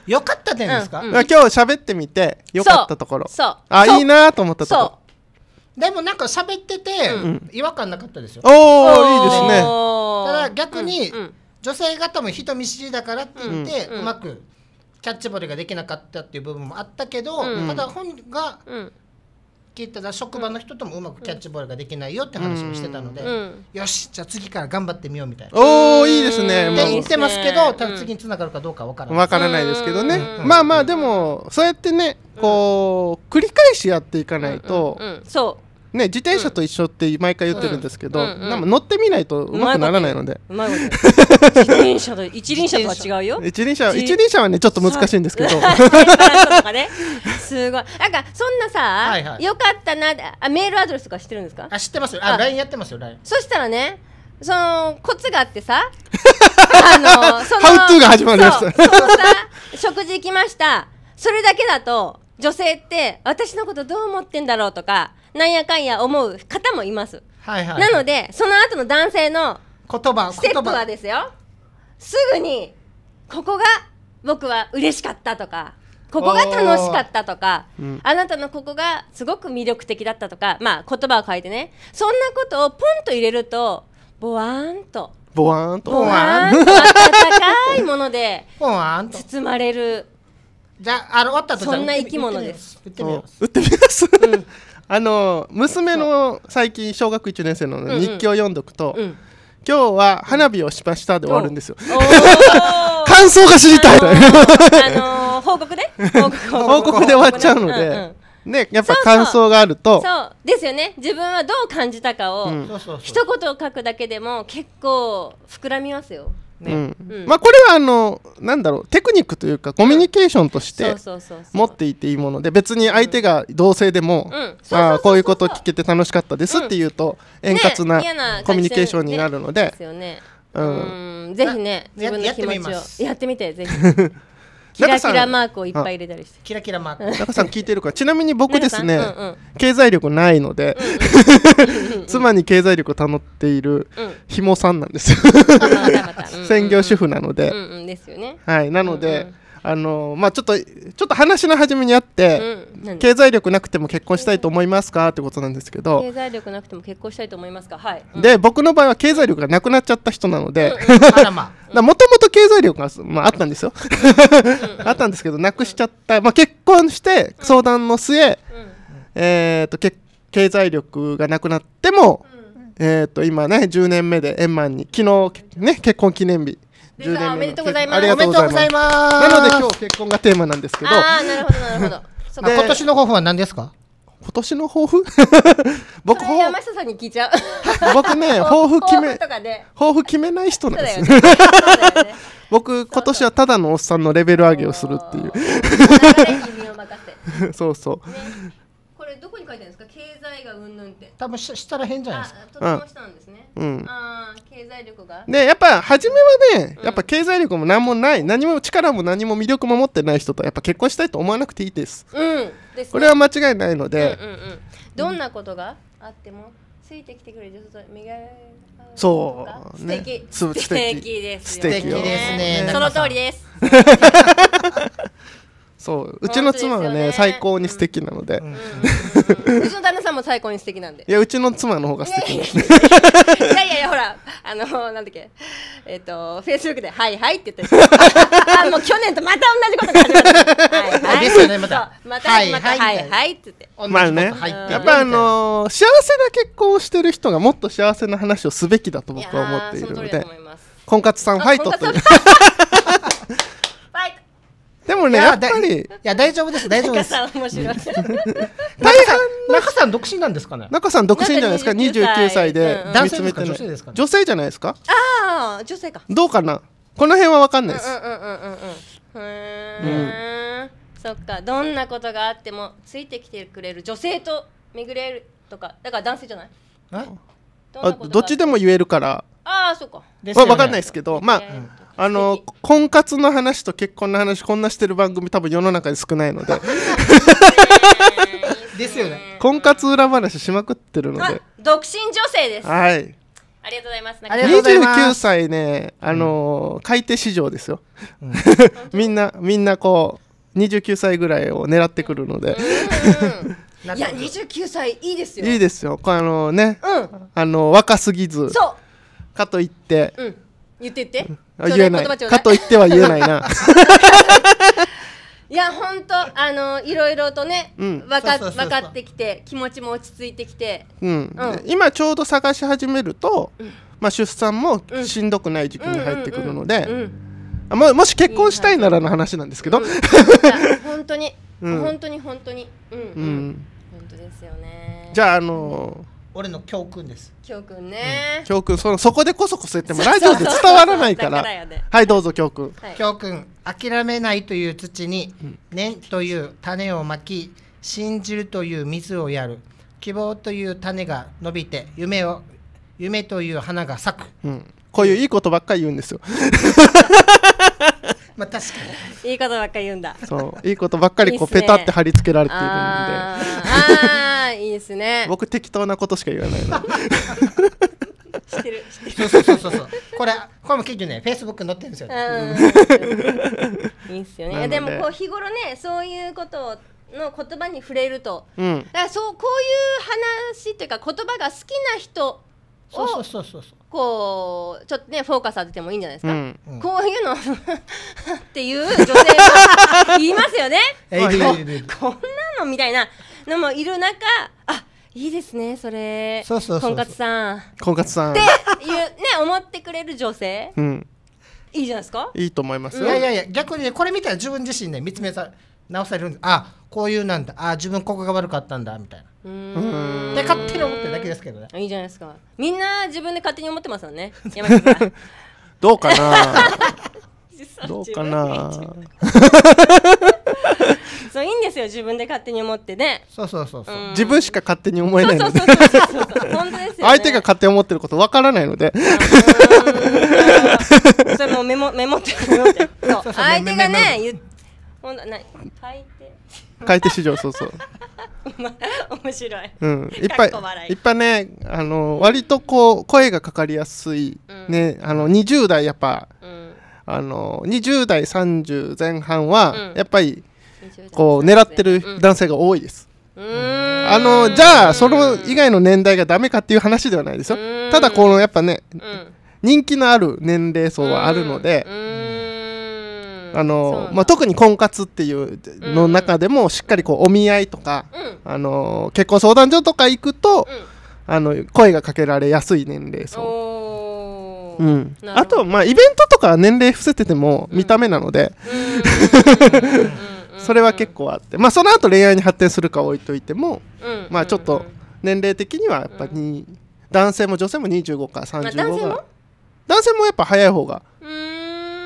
良かった点でですか、うんうん、今日喋ってみてよかったところそうあいいなと思ったところでもなんか喋ってて違和感なかったですよ、うん、おおいいですねただ逆に、女性方も人見知りだからって言って、うまくキャッチボールができなかったっていう部分もあったけど、ただ本が、聞いたら職場の人ともうまくキャッチボールができないよって話もしてたので、よしじゃあ次から頑張ってみようみたいなおおいいですねって言ってますけど、ただ次につながるかどうかわからないわからないですけどね、まあまあでもそうやってねこう繰り返しやっていかないと、そうね、自転車と一緒って毎回言ってるんですけど、うんうんうん、なんか乗ってみないとうまくならないので自転車と一輪車とは違うよ 一輪車一輪車はねちょっと難しいんですけどね、すごいなんかそんなさ、はいはい、よかったなあメールアドレスとか知ってるんですかあ知ってますよあ LINE やってますよ LINE そしたらねそのコツがあってさあのハウトゥーが始まるやつそそのさ食事行きましたそれだけだと女性って私のことどう思ってんだろうとかなんやかんや思う方もいます、はいはい、なのでその後の男性の言葉ステップはですよすぐにここが僕は嬉しかったとかここが楽しかったとか、うん、あなたのここがすごく魅力的だったとか、まあ、言葉を書いてねそんなことをポンと入れるとボワーンとボワーンとボワーンと温かいもので 包まれるじゃああの終わったとそんな生き物です打ってみます打ってみます、うんあの娘の最近小学1年生の日記を読んどくと、うんうん、今日は花火をしましたで終わるんですよ。感想が知りたい、あのー、あのー、報告で 報告報告で終わっちゃうので。うんうんね、やっぱ感想があるとそうですよね自分はどう感じたかを、うん、一言を書くだけでも結構膨らみますよね、うん、まあ、これはあのなんだろうテクニックというかコミュニケーションとして持っていていいもので別に相手が同性でもこういうこと聞けて楽しかったですっていうと円滑なコミュニケーションになるので。うん、ぜひね自分の気持ちをやってみてぜひキラキラマークをいっぱい入れたりしてキラキラマーク中さん聞いてるかちなみに僕ですね、うんうん、経済力ないので、うん うん、妻に経済力を頼っているひもさんなんですよ専業主婦なので、うんうんですよねはいなので、うんうんあのまあ、ちょっとちょっと話の始めにあって、うん、経済力なくても結婚したいと思いますかってことなんですけど経済力なくても結婚したいと思いますかはい、うん、で僕の場合は経済力がなくなっちゃった人なので、うんうん、あらまだもともと経済力が、まあ、あったんですよあったんですけどなくしちゃった、まあ、結婚して相談の末、えーと、け経済力がなくなっても、えーと、と今ね10年目で円満に昨日、ね、結婚記念日10年おめでとうございますありがとうございますなので今日結婚がテーマなんですけどあなるほどなるほど今年の抱負は何ですか今年の抱負 僕山下さんに聞いちゃう 僕ね抱負決め抱負決めない人なんです、ねね、僕今年はただのおっさんのレベル上げをするっていうそうそう、ね、これどこに書いてるんですか経済がうんぬんって多分ししたら変じゃないですかとんでうん、あ経済力がねやっぱ初めはね、うん、やっぱ経済力も何もない何も力も何も魅力も持ってない人とやっぱ結婚したいと思わなくていいですうんね、これは間違いないので、うんうんうん、どんなことがあってもついてきてくれちょってそう素敵、ね、素敵です素敵ですね、ね、その通りですそううちの妻はね、最高に素敵なので、うちの旦那さんも最高に素敵なんでいやうちの妻の方が素敵いやいやいやほらあのなんだっけえっ、とフェイスブックで「はいはい」って言った。あもう去年とまた同じことが始ったはいはいまたまたはいはいって言ってまあねやっぱあの幸せな結婚をしてる人がもっと幸せな話をすべきだと僕は思っているので婚活さんファイトというでもね、やっぱり。いや、大丈夫です、大丈夫です。中さん、面白い。中さん、中さん独身なんですかね。中さん独身じゃないですか、二十九歳で。男性ですか、女性ですか。女性じゃないですか。ああ、女性か。どうかな。この辺はわかんないです。うんうんうんうんうん。うそっか、どんなことがあっても、ついてきてくれる女性と巡れるとか、だから男性じゃない。あ、どっちでも言えるから。ああ、そっか。わ、かんないですけど、まあ。あの婚活の話と結婚の話こんなしてる番組多分世の中に少ないので ですよね婚活裏話しまくってるので独身女性ですはいありがとうございます。29歳ね、あのー、うん、い手市場ですよ。うん、みんな、みんなこう、29歳ぐらいを狙ってくるので。いや、29歳いいですよ。いいですよ。あのー、ね、うん、あのー、若すぎず。かといって、言って言ってあ言えないかといっては言えないな いや本当あのいろいろとね、分か分かってきて気持ちも落ち着いてきて、うん、うん、今ちょうど探し始めると、うん、まあ、出産もしんどくない時期に入ってくるので、うんももし結婚したいならの話なんですけど、うん、本当に、本当に本当にうん、うん、本当ですよねじゃああのー俺の教訓です教訓ね、うん、教訓そのそこでこそこそ言ってもラジオで伝わらないからね、はいどうぞ教訓、はい、教訓諦めないという土に「念、ね」という種をまき信じるという水をやる希望という種が伸びて夢を夢という花が咲く、うん、こういういいことばっかり言うんですよ まあ確かにいいことばっかり言うんだそういいことばっかりこうペタって貼り付けられているんでいですね僕適当なことしか言わないな知ってる知ってるそうそうそうそうこれこれも結局ねフェイスブックに載ってるんですよ、うん、いいっすよねでもこう日頃ねそういうことをの言葉に触れると、うん、だからそうこういう話っていうか言葉が好きな人そうそうそうそうこうちょっとねフォーカス当ててもいいんじゃないですか、うん、こういうの っていう女性が 言いますよねこんなのみたいなのもいる中あいいですねそれそうそうそうそう婚活さん婚活さんっていうね思ってくれる女性うんいいじゃないですかいいと思いますいやいやいや逆にねこれ見たら自分自身ね見つめさ直されるんであこういうなんだあ自分ここが悪かったんだみたいなうんで勝手に思ってるだけですけどねいいじゃないですかみんな自分で勝手に思ってますよね 山どうかな どうかなそういいんですよ自分で勝手に思ってねそうそうそうそう、うん、自分しか勝手に思えないので相手が勝手に思ってることわからないのでそれもメモメモってメモって相手がね言ほな書いて書いて市場そうそう 面白い、うん、いっぱいいっぱいねあの割とこう声がかかりやすい、うん、ねあの20代やっぱ、うん、あの20代30前半は、やっぱりこう狙ってる男性が多いです。あのじゃあその以外の年代がダメかっていう話ではないですよただこのやっぱね、うん、人気のある年齢層はあるのであのまあ、特に婚活っていうの中でもしっかりこうお見合いとか、うん、あの結婚相談所とか行くと、うん、あの声がかけられやすい年齢層。うん、あと、まあ、イベントとか年齢伏せてても見た目なので、それは結構あって、まあ、その後恋愛に発展するか置いといても、まあ、ちょっと年齢的にはやっぱり、男性も女性も25か35が、まあ、男性もやっぱ早い方が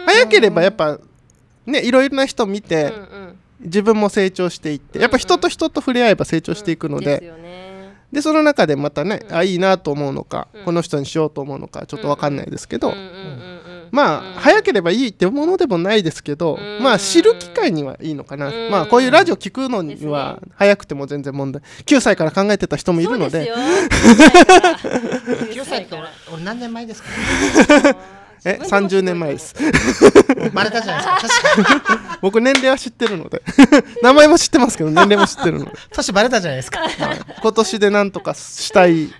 早ければやっぱねいろいろな人見て、自分も成長していって、やっぱ人と人と触れ合えば成長していくので。でその中でまたね、あいいなと思うのか、この人にしようと思うのかちょっと分かんないですけど、まあ、うん、早ければいいってものでもないですけど、うん、まあ知る機会にはいいのかな、うん、まあこういうラジオ聞くのには早くても全然問題9歳から考えてた人もいるので9歳って俺何年前ですかえ、三十年前です。バれたじゃないですか。僕年齢は知ってるので 名前も知ってますけど、年齢も知ってるので。年バレたじゃないですか。今年でなんとかしたい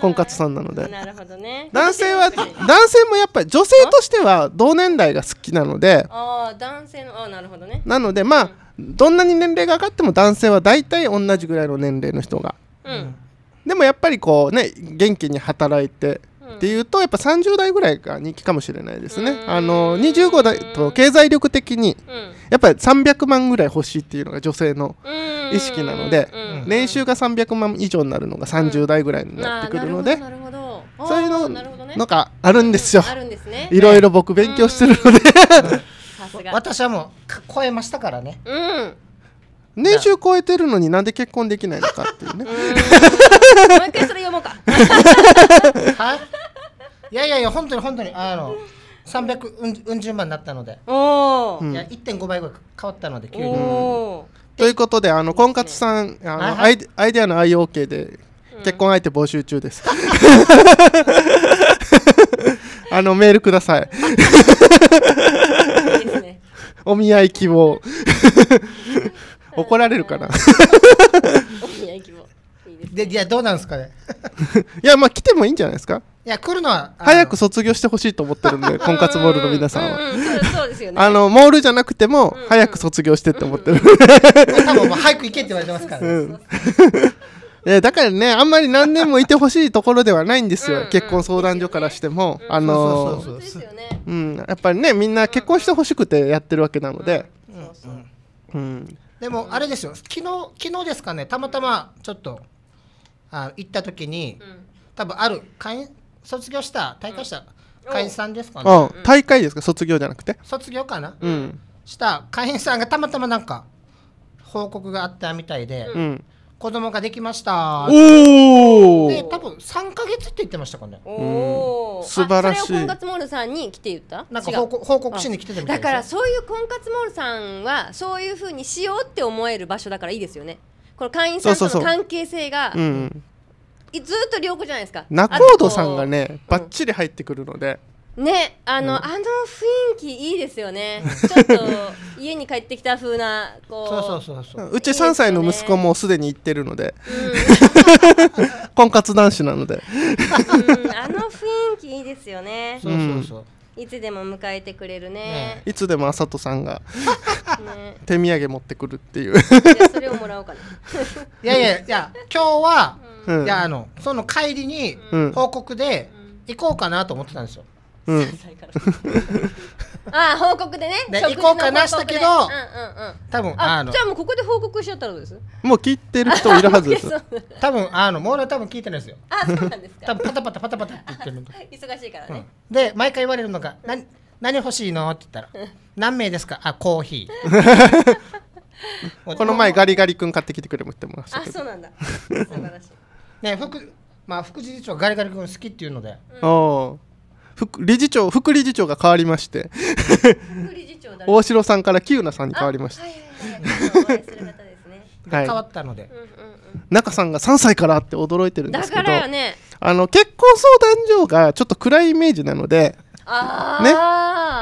婚活さんなのでなるほどね男性は 男性もやっぱり女性としては同年代が好きなのでああ男性のあなるほどねなのでまあ、うん、どんなに年齢が上がっても男性は大体同じぐらいの年齢の人が、うん、でもやっぱりこうね元気に働いてっていうとやっぱ30代ぐらいが人気かもしれないですね、あの25代と経済力的にやっぱり300万ぐらい欲しいっていうのが女性の意識なので、年収が300万以上になるのが30代ぐらいになってくるので、そういうのなんかあるんですよ、いろいろ僕勉強してるので、私はもう超えましたからね、うん年収超えてるのになんで結婚できないのかっていうね もう一回それ読もうかいやいやいや本当に本当にあの三百うん十万になったのでおお、いや一点五倍ぐらい変わったので急にということであの婚活さんあの、アイアイデアの IOK で結婚相手募集中です、あのメールくださいお見合い希望 怒られるかな いやでいやどうなんですかね いやまあ来てもいいんじゃないですかいや来るのはの早く卒業してほしいと思ってるんで 婚活モールの皆さんは、そうですよねあのモールじゃなくても早く卒業してって思ってる、多分早く行けって言われてますからね、うん、えだからねあんまり何年もいてほしいところではないんですよ、うんうん結婚相談所からしても、あのうんやっぱりねみんな結婚してほしくてやってるわけなので、うんうんでもあれですよ昨日昨日ですかねたまたまちょっとあ行った時に、うん、多分ある会員卒業した退会した会員さんですかね、うん、大会ですか卒業じゃなくて卒業かな、うん、した会員さんがたまたまなんか報告があったみたいで、うん、子供ができましたおおで多分3か月って言ってましたかねおお、素晴らしいそれを婚活モールさんに来て言ったなんか報告報告しに来てたみたいだからそういう婚活モールさんはそういうふうにしようって思える場所だからいいですよねこの会員さんとの関係性がうんずっと良好じゃないですか仲人さんがねばっちり入ってくるので、ねあの、うん、あの雰囲気いいですよね ちょっと家に帰ってきた風なこうそうそうそうそううち3歳の息子もすでに行ってるので、うん、婚活男子なので、うん、あの雰囲気いいですよねそうそうそう、いつでも迎えてくれるね、ね、いつでもあさとさんがね、手土産持ってくるっていうそれをもらおうかな いやいやいや今日は、うん、いやあのその帰りに報告で行こうかなと思ってたんですよ、ああ報告でね行こうかなしたけど、多分あのじゃあもうここで報告しちゃったらどうですもう聞いてる人いるはずです 多分あのもう俺多分聞いてないですよあそうなんですか多分パタパタパタパタって言ってるの忙しいからね、で毎回言われるのが「何何欲しいの?」って言ったら「何名ですかあコーヒー」この前ガリガリ君買ってきてくれもってましたあそうなんだ素晴らしいね副まあ副次次長ガリガリ君好きっていうので、うん、おお副理事長副理事長が変わりまして大城さんから喜友名さんに変わりました、はい 変わったので、中さんが3歳からって驚いてるんですけどね、あの結婚相談所がちょっと暗いイメージなので、ね、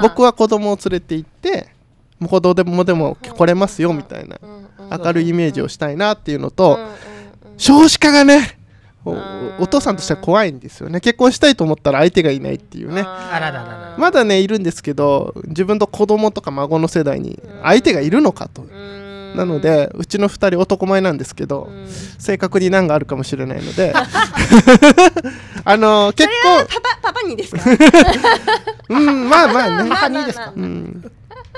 僕は子供を連れて行ってもうど供でもでも来れますよみたいな明るいイメージをしたいなっていうのと、少子化がねお父さんとしては怖いんですよね結婚したいと思ったら相手がいないっていうねまだねいるんですけど自分と子供とか孫の世代に相手がいるのかとなのでうちの2人男前なんですけど正確に難があるかもしれないので あの結婚パパパパにですか うんまあまあねパパにですか、うん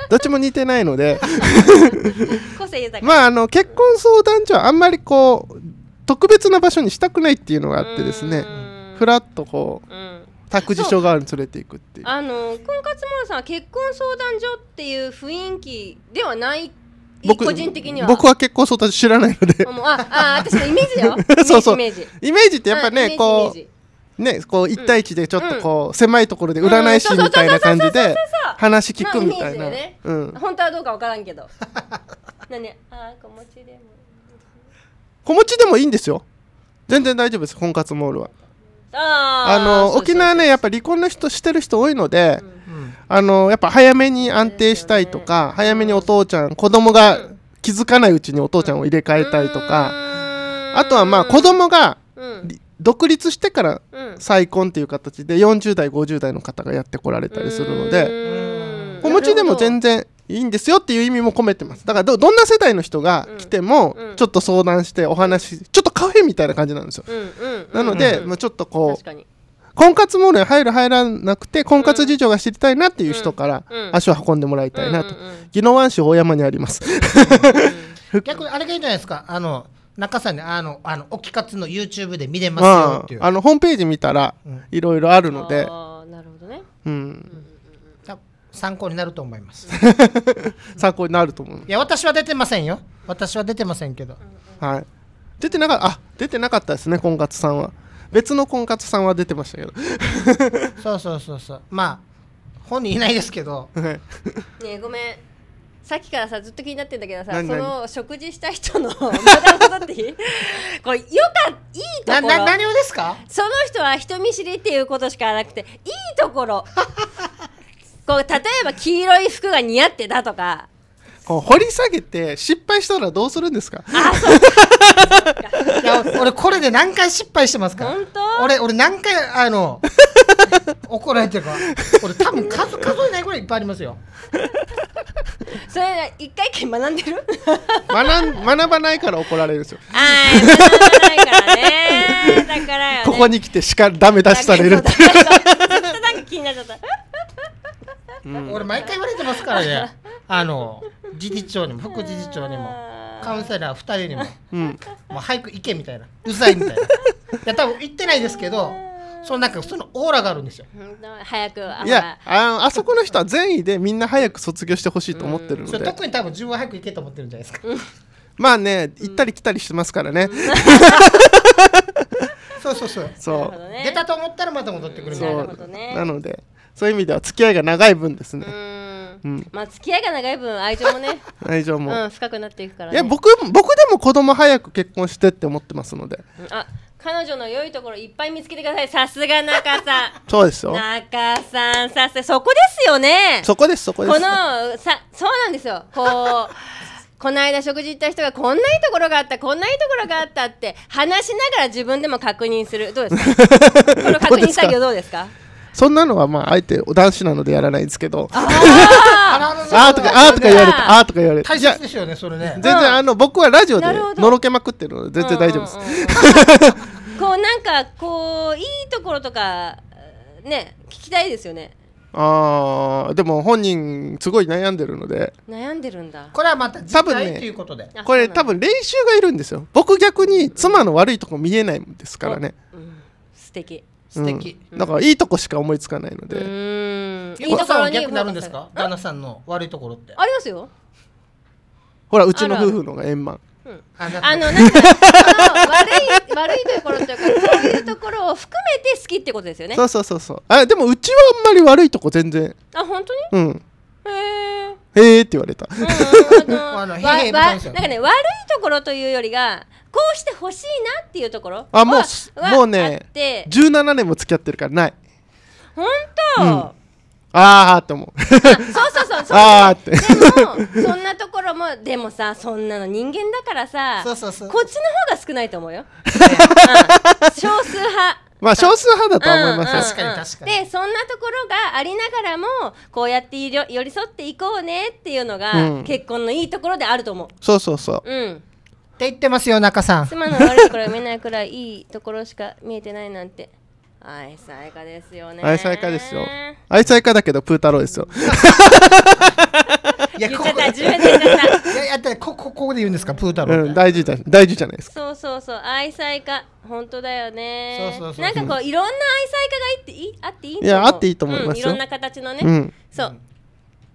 どっちも似てないのでまああの結婚相談所はあんまりこう特別な場所にしたくないっていうのがあってですねふらっとこう、うん、託児所側に連れていくっていうあの婚活モさんは結婚相談所っていう雰囲気ではない僕個人的には僕は結婚相談所知らないのでああ私のイメージだよ そうそうイメージイメージってやっぱね、こうね、こう1対1でちょっとこう、狭いところで占い師みたいな感じで話聞くみたいな、ねうん、本当はどうか分からんけどなね ああ持ちでも子持ちでもいいんですよ全然大丈夫です婚活モールはあの沖縄ねやっぱ離婚の人してる人多いので、うん、あのやっぱ早めに安定したいとか、早めにお父ちゃん子供が気づかないうちにお父ちゃんを入れ替えたいとか、あとはまあ子供が、独立してから再婚っていう形で40代50代の方がやってこられたりするので子持ちでも全然いいんですよっていう意味も込めてますだからどどんな世代の人が来ても、ちょっと相談してお話ちょっとカフェみたいな感じなんですよ、なので、まあ、ちょっとこう婚活モールに入る入らなくて婚活事情が知りたいなっていう人から足を運んでもらいたいなと宜野湾市大山にあります 逆にあれがいいんじゃないですかあの中さんねあのあのおきかつの YouTube で見れますよっていうあのホームページ見たらいろいろあるので、うん、なるほどねうん参考になると思います 参考になると思ういや私は出てませんよ私は出てませんけど、はい出てなかあ出てなかったですね婚活さんは別の婚活さんは出てましたけど そうそうそうそうまあ本人いないですけどねごめんさっきからさずっと気になってんだけどさその食事した人のまた戻っていい これよかいいところな何をですかその人は人見知りっていうことしかなくていいところこう例えば黄色い服が似合ってたとかこう掘り下げて失敗したらどうするんですかいや俺これで何回失敗してますか本当俺俺何回あの怒られてるか俺多分数数えないぐらいいっぱいありますよそれ一回一回学んでる学ん学ばないから怒られるんですよあー学ばないからねだからよねここに来てしかダメ出しされるってずっとなんか気になっちゃった俺毎回言われてますからね あの理事長にも副理事長にもカウンセラー2人にも「もう早く行け」みたいな「うざい」みたいないや多分行ってないですけどそのなんかそのオーラがあるんですよ。早くいやあのあそこの人は善意でみんな早く卒業してほしいと思ってるので、特に多分自分は早く行けと思ってるんじゃないですか。まあね行ったり来たりしてますからね。そうそうそう。そう、ね、出たと思ったらまた戻ってくるみたいな。なので。そういう意味では付き合いが長い分ですねうん、まあ付き合いが長い分愛情もね 愛情も、うん、深くなっていくから、ね、いや僕僕でも子供早く結婚してって思ってますので、うん、あ彼女の良いところいっぱい見つけてくださいさすが中さん そうですよ中さんさすがそこですよねそこですそこですこのさそうなんですよこう この間食事行った人がこんないいところがあったこんないいところがあったって話しながら自分でも確認するどうですかこの確認作業どうですかそんなのはまああえてお男子なのでやらないんですけど あーとかあーとか言われたあーとか言われた大切ですよねそれね全然あの僕はラジオでのろけまくってるので全然大丈夫です こうなんかこういいところとかね聞きたいですよねああでも本人すごい悩んでるので悩んでるんだこれはまた多分ねということでこれ多分練習がいるんですよ僕逆に妻の悪いとこ見えないんですからね、うん、素敵素敵、うん、だからいいとこしか思いつかないのでいいところ逆になるんですか旦那さんの悪いところってありますよほらうちの夫婦のが円満うん、あのなか悪い 悪いところというかそういうところを含めて好きってことですよねそうそうそうそうあでもうちはあんまり悪いとこ全然あ本当にうんへえって言われた。わわなんかね悪いところというよりがこうしてほしいなっていうところあもうもうね17年も付き合ってるからない本当、うああと思うそうそうそうそうあってでもそんなところもでもさそんなの人間だからさこっちの方が少ないと思うよ、う少数派まあ少数派だと思います、確かに確かにでそんなところがありながらもこうやって寄り添っていこうねっていうのが、結婚のいいところであると思うそうそうそううんって言ってますよ中さん妻の悪いとらろ見ないくらいいいところしか見えてないなんて愛妻家ですよね愛妻家ですよ愛妻家だけどプー太郎ですよや言っちゃった自分で言っちゃったいやいやだこここで言うんですかプー太郎、うん、大事だ大事じゃないですかそうそうそう愛妻家本当だよねそうそうそうなんかこう、うん、いろんな愛妻家がいっていあっていいいやあっていいと思います、うん、いろんな形のね、そう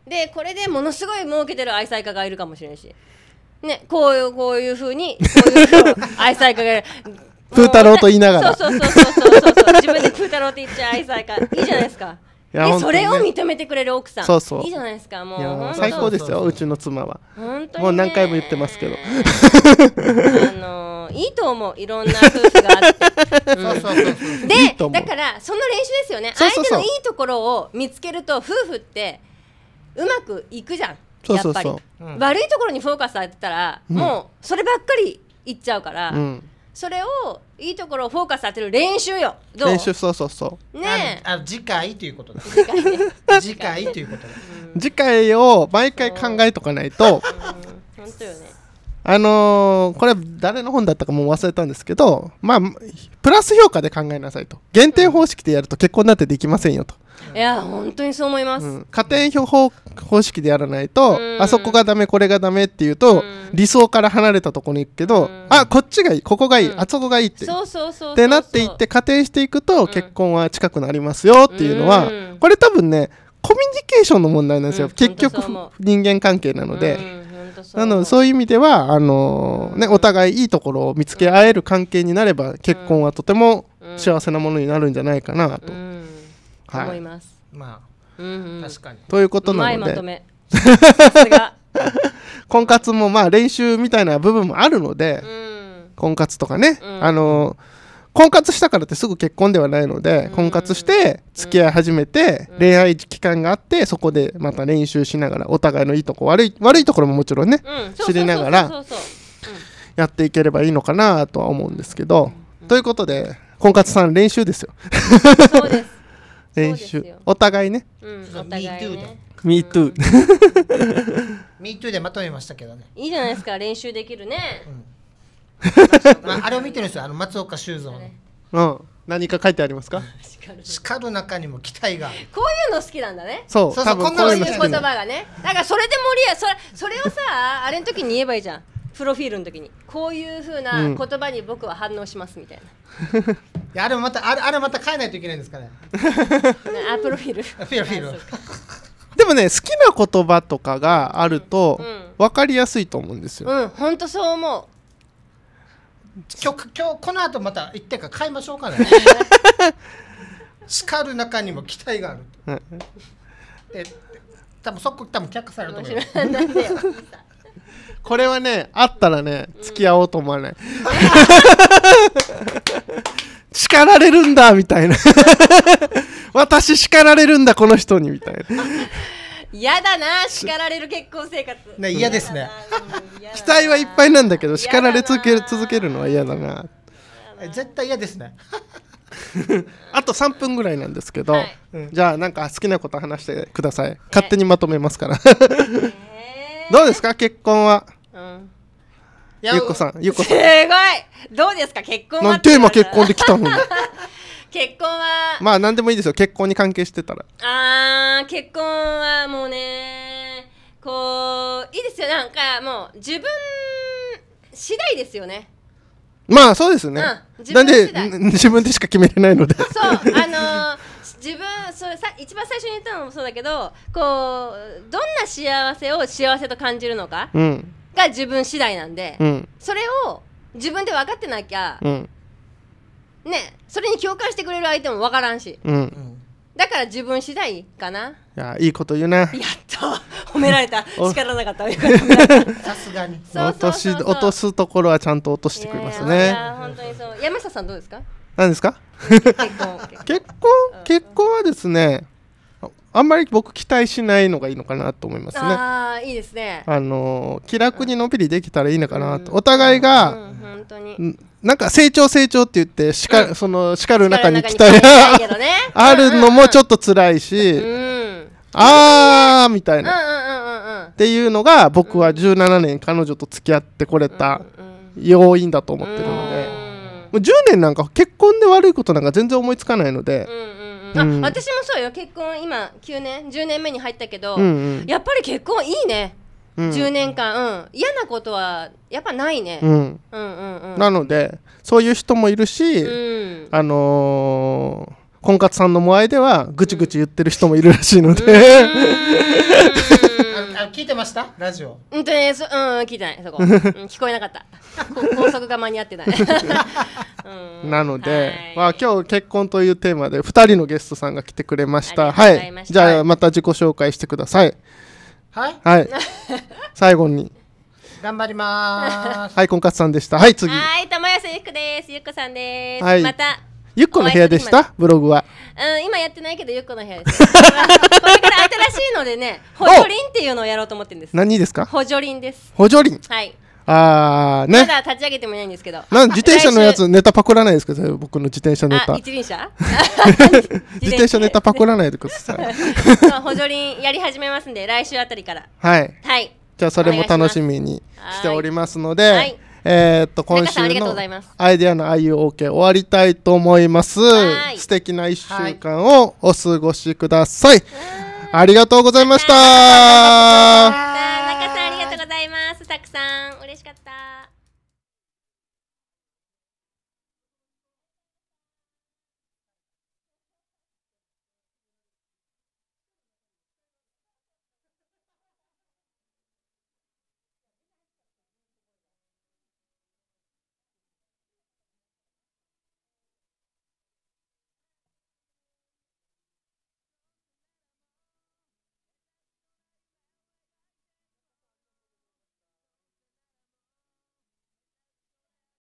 でこれでものすごい儲けてる愛妻家がいるかもしれないしねこういうこういうふうにこういう愛妻家が プー太郎と言いながらそうそうそうそうそう自分で風太郎って言っちゃ愛妻家いいじゃないですかね、それを認めてくれる奥さんそうそういいじゃないですかもう最高ですようちの妻は本当に、もう何回も言ってますけどあのいいと思ういろんな夫婦があってでだからその練習ですよね相手のいいところを見つけると夫婦ってうまくいくじゃんやっぱり悪いところにフォーカス当てたら、うん、もうそればっかりいっちゃうから、うんそれをいいところをフォーカス当てる練習よ練習そうそうそうねあ次回ということだ 次回ということだ次回を毎回考えとかないと本当よねあのー、これ誰の本だったかもう忘れたんですけどまあプラス評価で考えなさいと減点方式でやると結婚なんてできませんよといや本当にそう思います、うん、加点方方式でやらないと、あそこがダメこれがダメっていうと、理想から離れたとこに行くけど、うん、あこっちがいいここがいい、あそこがいいってそうそうそうってなっていって加点していくと、結婚は近くなりますよっていうのは、これ多分ねコミュニケーションの問題なんですよ、結局人間関係なので。なのそういう意味ではあのー、ね、お互いいいところを見つけ合える関係になれば結婚はとても幸せなものになるんじゃないかなと。思います。はい、まあ、うんうん、確かに。ということなので。まとめ。婚活もまあ練習みたいな部分もあるので、うん、婚活とかね、うん、あの婚活したからってすぐ結婚ではないので、うん、婚活して付き合い始めて、恋愛期間があってそこでまた練習しながらお互いのいいとこ悪い悪いところももちろんね、知りながらやっていければいいのかなとは思うんですけど、ということで婚活さん練習ですよ。そうです練習お互いね、うん、お互いね MeToo ミートゥーでまとめましたけどねいいじゃないですか練習できるね、うん まあ、あれを見てるんですよあの松岡修造の、うん何か書いてありますか叱る中にも期待がこういうの好きなんだねそうそうそうこんなの好き言葉がねだからそれで盛り上それそれをさあれの時に言えばいいじゃんプロフィールの時にこういうふうな言葉に僕は反応しますみたいな、うん、いやあれまたあれあれまた変えないといけないんですかねあプロフィールプロフィールでもね好きな言葉とかがあると、分かりやすいと思うんですようん本当、うん、そう思う今日今日この後また一点か変えましょうかね 叱る中にも期待がある、え多分そこ多分却下されると思いますこれはねあったらね付き合おうと思わない、叱られるんだみたいな 私叱られるんだこの人にみたいな嫌だな叱られる結婚生活ね嫌ですね期待はいっぱいなんだけど叱られ続ける続けるのは嫌だな絶対嫌ですね あと3分ぐらいなんですけど、はい、じゃあなんか好きなこと話してください勝手にまとめますから どうですか結婚はうんゆっこさんゆっこすごいどうですか結婚はなんで今結婚できたの 結婚はまあなんでもいいですよ結婚に関係してたらあー結婚はもうねこういいですよなんかもう自分次第ですよねまあそうですね、うん、なんで 自分でしか決めれないのでそうあのー自分それさ一番最初に言ったのもそうだけどこうどんな幸せを幸せと感じるのか、うん、が自分次第なんで、うん、それを自分で分かってなきゃ、うん、ねそれに共感してくれる相手も分からんし、うん、だから自分次第かないやいいこと言うなやっと褒められた叱ら なかった さすがに落とし落とすところはちゃんと落としてくれますねいや本当にそう山下さんどうですか何ですか結婚結婚 結婚はですねあんまり僕期待しないのがいいのかなと思いますね。ああいいですね。あの気楽にのんびりできたらいいのかなと、お互いが、うん、本当になんか成長成長って言ってしか、うん、その叱る中に期待が、ね、あるのもちょっと辛いし、うん、あーみたいな、っていうのが僕は17年彼女と付き合ってこれた要因だと思ってるので、もう10年なんか結婚で悪いことなんか全然思いつかないので。うんうんうん、あ私もそうよ結婚今9年10年目に入ったけど、うんうん、やっぱり結婚いいね、うん、10年間、うん、嫌なことはやっぱないね、うん、うんうんうんなのでそういう人もいるし、うん、あのー、婚活さんの前ではぐちぐち言ってる人もいるらしいので、聞いてましたラジオうんとそうん聞いてないそこ、うん、聞こえなかったこ高速が間に合ってない、なので、まあ、今日結婚というテーマで2人のゲストさんが来てくれましたはありがいじゃあまた自己紹介してくださいはいはい 最後に頑張りまーすはい婚活さんでしたはい次はい、玉谷ゆくです。ゆっこさんです。はいまたゆっこの部屋でしたブログはうん今やってないけどゆっこの部屋です これから新しいのでね補助輪っていうのをやろうと思ってるんです何ですか補助輪です補助輪はいあーねまだ立ち上げてもいないんですけどなん自転車のやつネタパクらないですか僕の自転車ネタ一輪車 自転車ネタパクらないでくださいまあ、補助輪やり始めますんで来週あたりからはいはいじゃあそれも楽しみにしておりますので、はいえー、っと今週のアイディアの IUOK 終わりたいと思います素敵な一週間をお過ごしくださいありがとうございました中さんありがとうございますたくさん嬉しかった